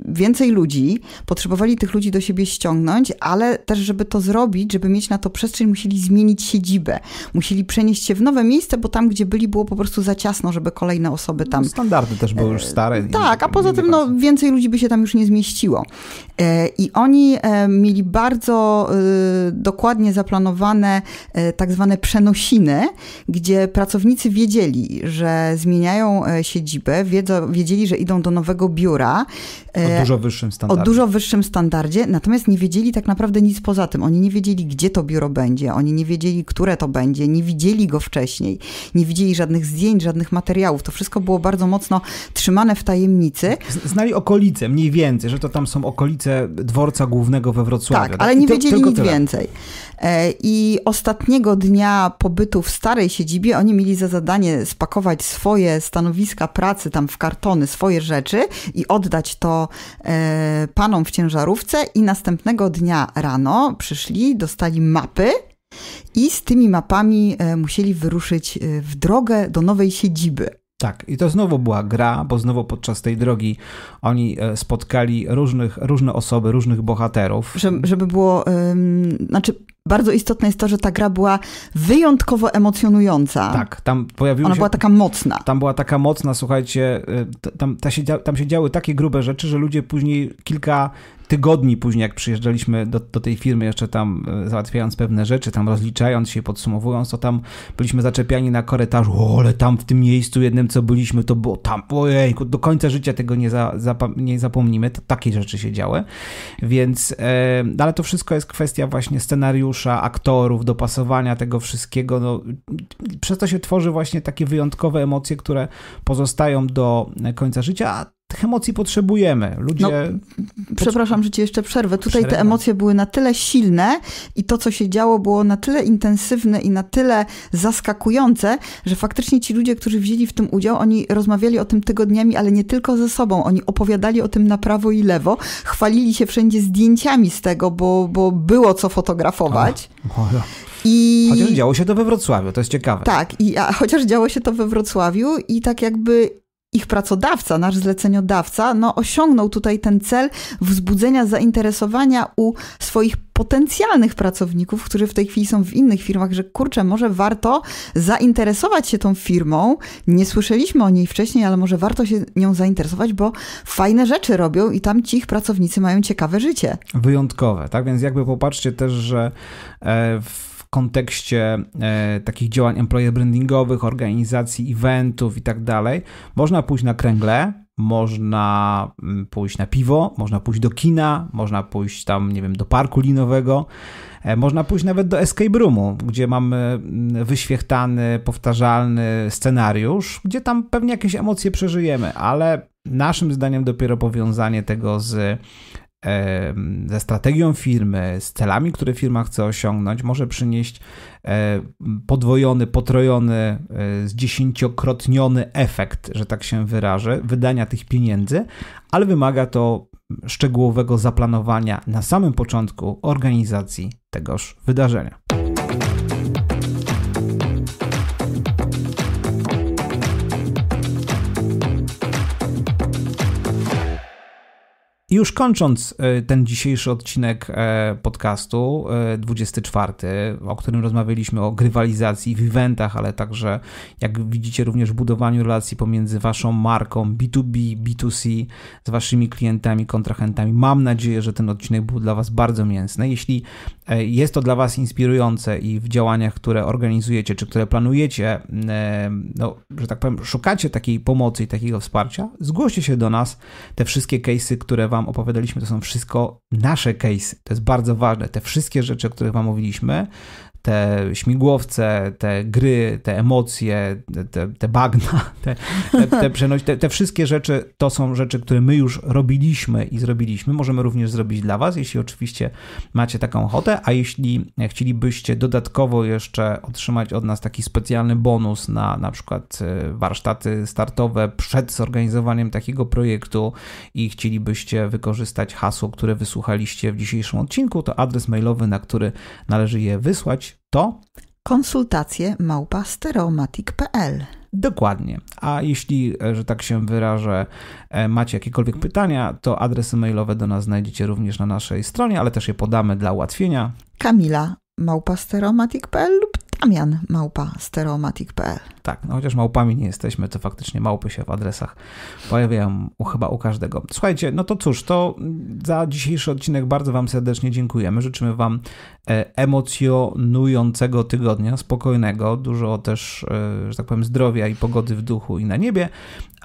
więcej ludzi, potrzebowali tych ludzi do siebie ściągnąć, ale też, żeby to zrobić, żeby mieć na to przestrzeń, musieli zmienić siedzibę. Musieli przenieść się w nowe miejsce, bo tam, gdzie byli, było po prostu za ciasno, żeby kolejne osoby tam. No, standardy też były już y, stare. Tak, a poza tym, no, więcej ludzi by się tam już nie zmieściło. Y, I oni mieli bardzo dokładnie zaplanowane tak zwane przenosiny, gdzie pracownicy wiedzieli, że zmieniają siedzibę, wiedzieli, że idą do nowego biura. O e, dużo wyższym standardzie. O dużo wyższym standardzie, natomiast nie wiedzieli tak naprawdę nic poza tym. Oni nie wiedzieli, gdzie to biuro będzie, oni nie wiedzieli, które to będzie, nie widzieli go wcześniej, nie widzieli żadnych zdjęć, żadnych materiałów. To wszystko było bardzo mocno trzymane w tajemnicy. Znali okolice, mniej więcej, że to tam są okolice dworca głównego we Wrocławiu. Tak, tak? ale nie wiedzieli nic tyle. więcej. E, I ostatniego dnia pobytu w starej siedzibie oni mieli za zadanie spakować swoje stanowiska pracy tam w kartony, swoje rzeczy i oddać to e, panom w ciężarówce. I następnego dnia rano przyszli, dostali mapy i z tymi mapami e, musieli wyruszyć w drogę do nowej siedziby. Tak, i to znowu była gra, bo znowu podczas tej drogi oni spotkali różnych, różne osoby, różnych bohaterów. żeby było, znaczy bardzo istotne jest to, że ta gra była wyjątkowo emocjonująca. Tak, tam pojawiła Ona była taka mocna. Tam była taka mocna, słuchajcie, e, tam, ta się, tam się działy takie grube rzeczy, że ludzie później kilka tygodni później, jak przyjeżdżaliśmy do, do, tej firmy, jeszcze tam e, załatwiając pewne rzeczy, tam rozliczając się, podsumowując, to tam byliśmy zaczepiani na korytarzu, o, ale tam w tym miejscu jednym, co byliśmy, to było tam, ojej, do końca życia tego nie, za, zapa, nie zapomnimy, to takie rzeczy się działy, więc, e, ale to wszystko jest kwestia właśnie scenariusz scenariusza, aktorów, dopasowania tego wszystkiego. No, przez to się tworzy właśnie takie wyjątkowe emocje, które pozostają do końca życia, a tych emocji potrzebujemy. Ludzie. No, przepraszam, że ci jeszcze przerwę. Tutaj te emocje były na tyle silne i to, co się działo, było na tyle intensywne i na tyle zaskakujące, że faktycznie ci ludzie, którzy wzięli w tym udział, oni rozmawiali o tym tygodniami, ale nie tylko ze sobą. Oni opowiadali o tym na prawo i lewo, chwalili się wszędzie zdjęciami z tego, bo, bo było co fotografować. O, I... Chociaż działo się to we Wrocławiu, to jest ciekawe. Tak, i, a, chociaż działo się to we Wrocławiu i tak jakby ich pracodawca, nasz zleceniodawca, no, osiągnął tutaj ten cel wzbudzenia zainteresowania u swoich potencjalnych pracowników, którzy w tej chwili są w innych firmach, że kurczę, może warto zainteresować się tą firmą. Nie słyszeliśmy o niej wcześniej, ale może warto się nią zainteresować, bo fajne rzeczy robią i tam ci ich pracownicy mają ciekawe życie. Wyjątkowe, tak? Więc jakby popatrzcie też, że e, w kontekście e, takich działań employer brandingowych, organizacji eventów i tak dalej. Można pójść na kręgle, można mm, pójść na piwo, można pójść do kina, można pójść tam, nie wiem, do parku linowego, e, można pójść nawet do escape roomu, gdzie mamy mm, wyświechtany, powtarzalny scenariusz, gdzie tam pewnie jakieś emocje przeżyjemy, ale naszym zdaniem dopiero powiązanie tego z ze strategią firmy, z celami, które firma chce osiągnąć, może przynieść e, podwojony, potrojony, zdziesięciokrotniony e, efekt, że tak się wyrażę, wydania tych pieniędzy, ale wymaga to szczegółowego zaplanowania na samym początku organizacji tegoż wydarzenia. I już kończąc e, ten dzisiejszy odcinek e, podcastu, 24, e, o którym rozmawialiśmy o grywalizacji w eventach, ale także, jak widzicie, również budowaniu relacji pomiędzy waszą marką B2B, B2C z waszymi klientami, kontrahentami. Mam nadzieję, że ten odcinek był dla was bardzo mięsny. Jeśli jest to dla was inspirujące i w działaniach, które organizujecie, czy które planujecie, no, że tak powiem, szukacie takiej pomocy i takiego wsparcia, zgłoście się do nas. Te wszystkie case'y, które wam Wam opowiadaliśmy, to są wszystko nasze case. To jest bardzo ważne. Te wszystkie rzeczy, o których Wam mówiliśmy, te śmigłowce, te gry, te emocje, te, te bagna, te, te, te, te, te wszystkie rzeczy to są rzeczy, które my już robiliśmy i zrobiliśmy. Możemy również zrobić dla Was, jeśli oczywiście macie taką ochotę, a jeśli chcielibyście dodatkowo jeszcze otrzymać od nas taki specjalny bonus na na przykład e, warsztaty startowe przed zorganizowaniem takiego projektu i chcielibyście wykorzystać hasło, które wysłuchaliście w dzisiejszym odcinku, to adres mailowy, na który należy je wysłać to konsultacje małpa stereomatic.pl. Dokładnie. A jeśli, e, że tak się wyrażę, e, macie jakiekolwiek pytania, to adresy mailowe do nas znajdziecie również na naszej stronie, ale też je podamy dla ułatwienia. Kamila małpa stereomatic.pl lub Damian małpa stereomatic.pl tak, no chociaż małpami nie jesteśmy, to faktycznie małpy się w adresach pojawiają u, chyba u każdego. Słuchajcie, no to cóż, to za dzisiejszy odcinek bardzo Wam serdecznie dziękujemy. Życzymy Wam e, emocjonującego tygodnia, spokojnego, dużo też, e, że tak powiem, zdrowia i pogody w duchu i na niebie.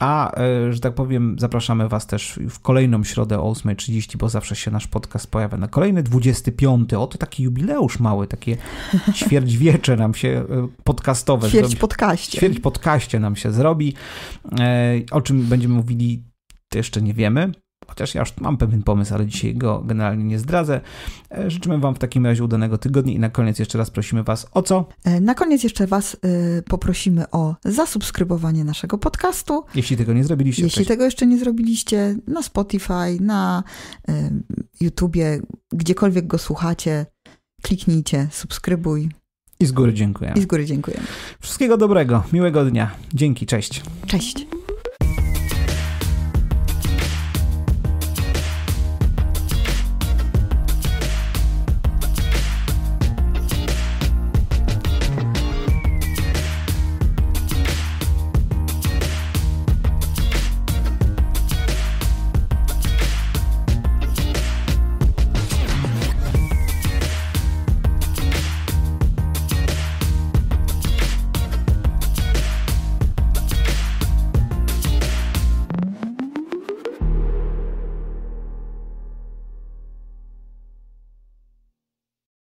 A, e, że tak powiem, zapraszamy Was też w kolejną środę o 8.30, bo zawsze się nasz podcast pojawia na kolejny 25. O, to taki jubileusz mały, takie ćwierćwiecze nam się podcastowe. Ćwierć podkaście ćwierć podcaście nam się zrobi. E, o czym będziemy mówili, to jeszcze nie wiemy. Chociaż ja już mam pewien pomysł, ale dzisiaj go generalnie nie zdradzę. E, życzymy Wam w takim razie udanego tygodnia i na koniec jeszcze raz prosimy Was o co? E, na koniec jeszcze Was poprosimy o zasubskrybowanie naszego podcastu. Jeśli tego nie zrobiliście. Jeśli wcześniej. tego jeszcze nie zrobiliście, na Spotify, na YouTubie, gdziekolwiek go słuchacie, kliknijcie, subskrybuj. I z góry dziękuję. I z góry dziękuję. Wszystkiego dobrego, miłego dnia. Dzięki, cześć. Cześć.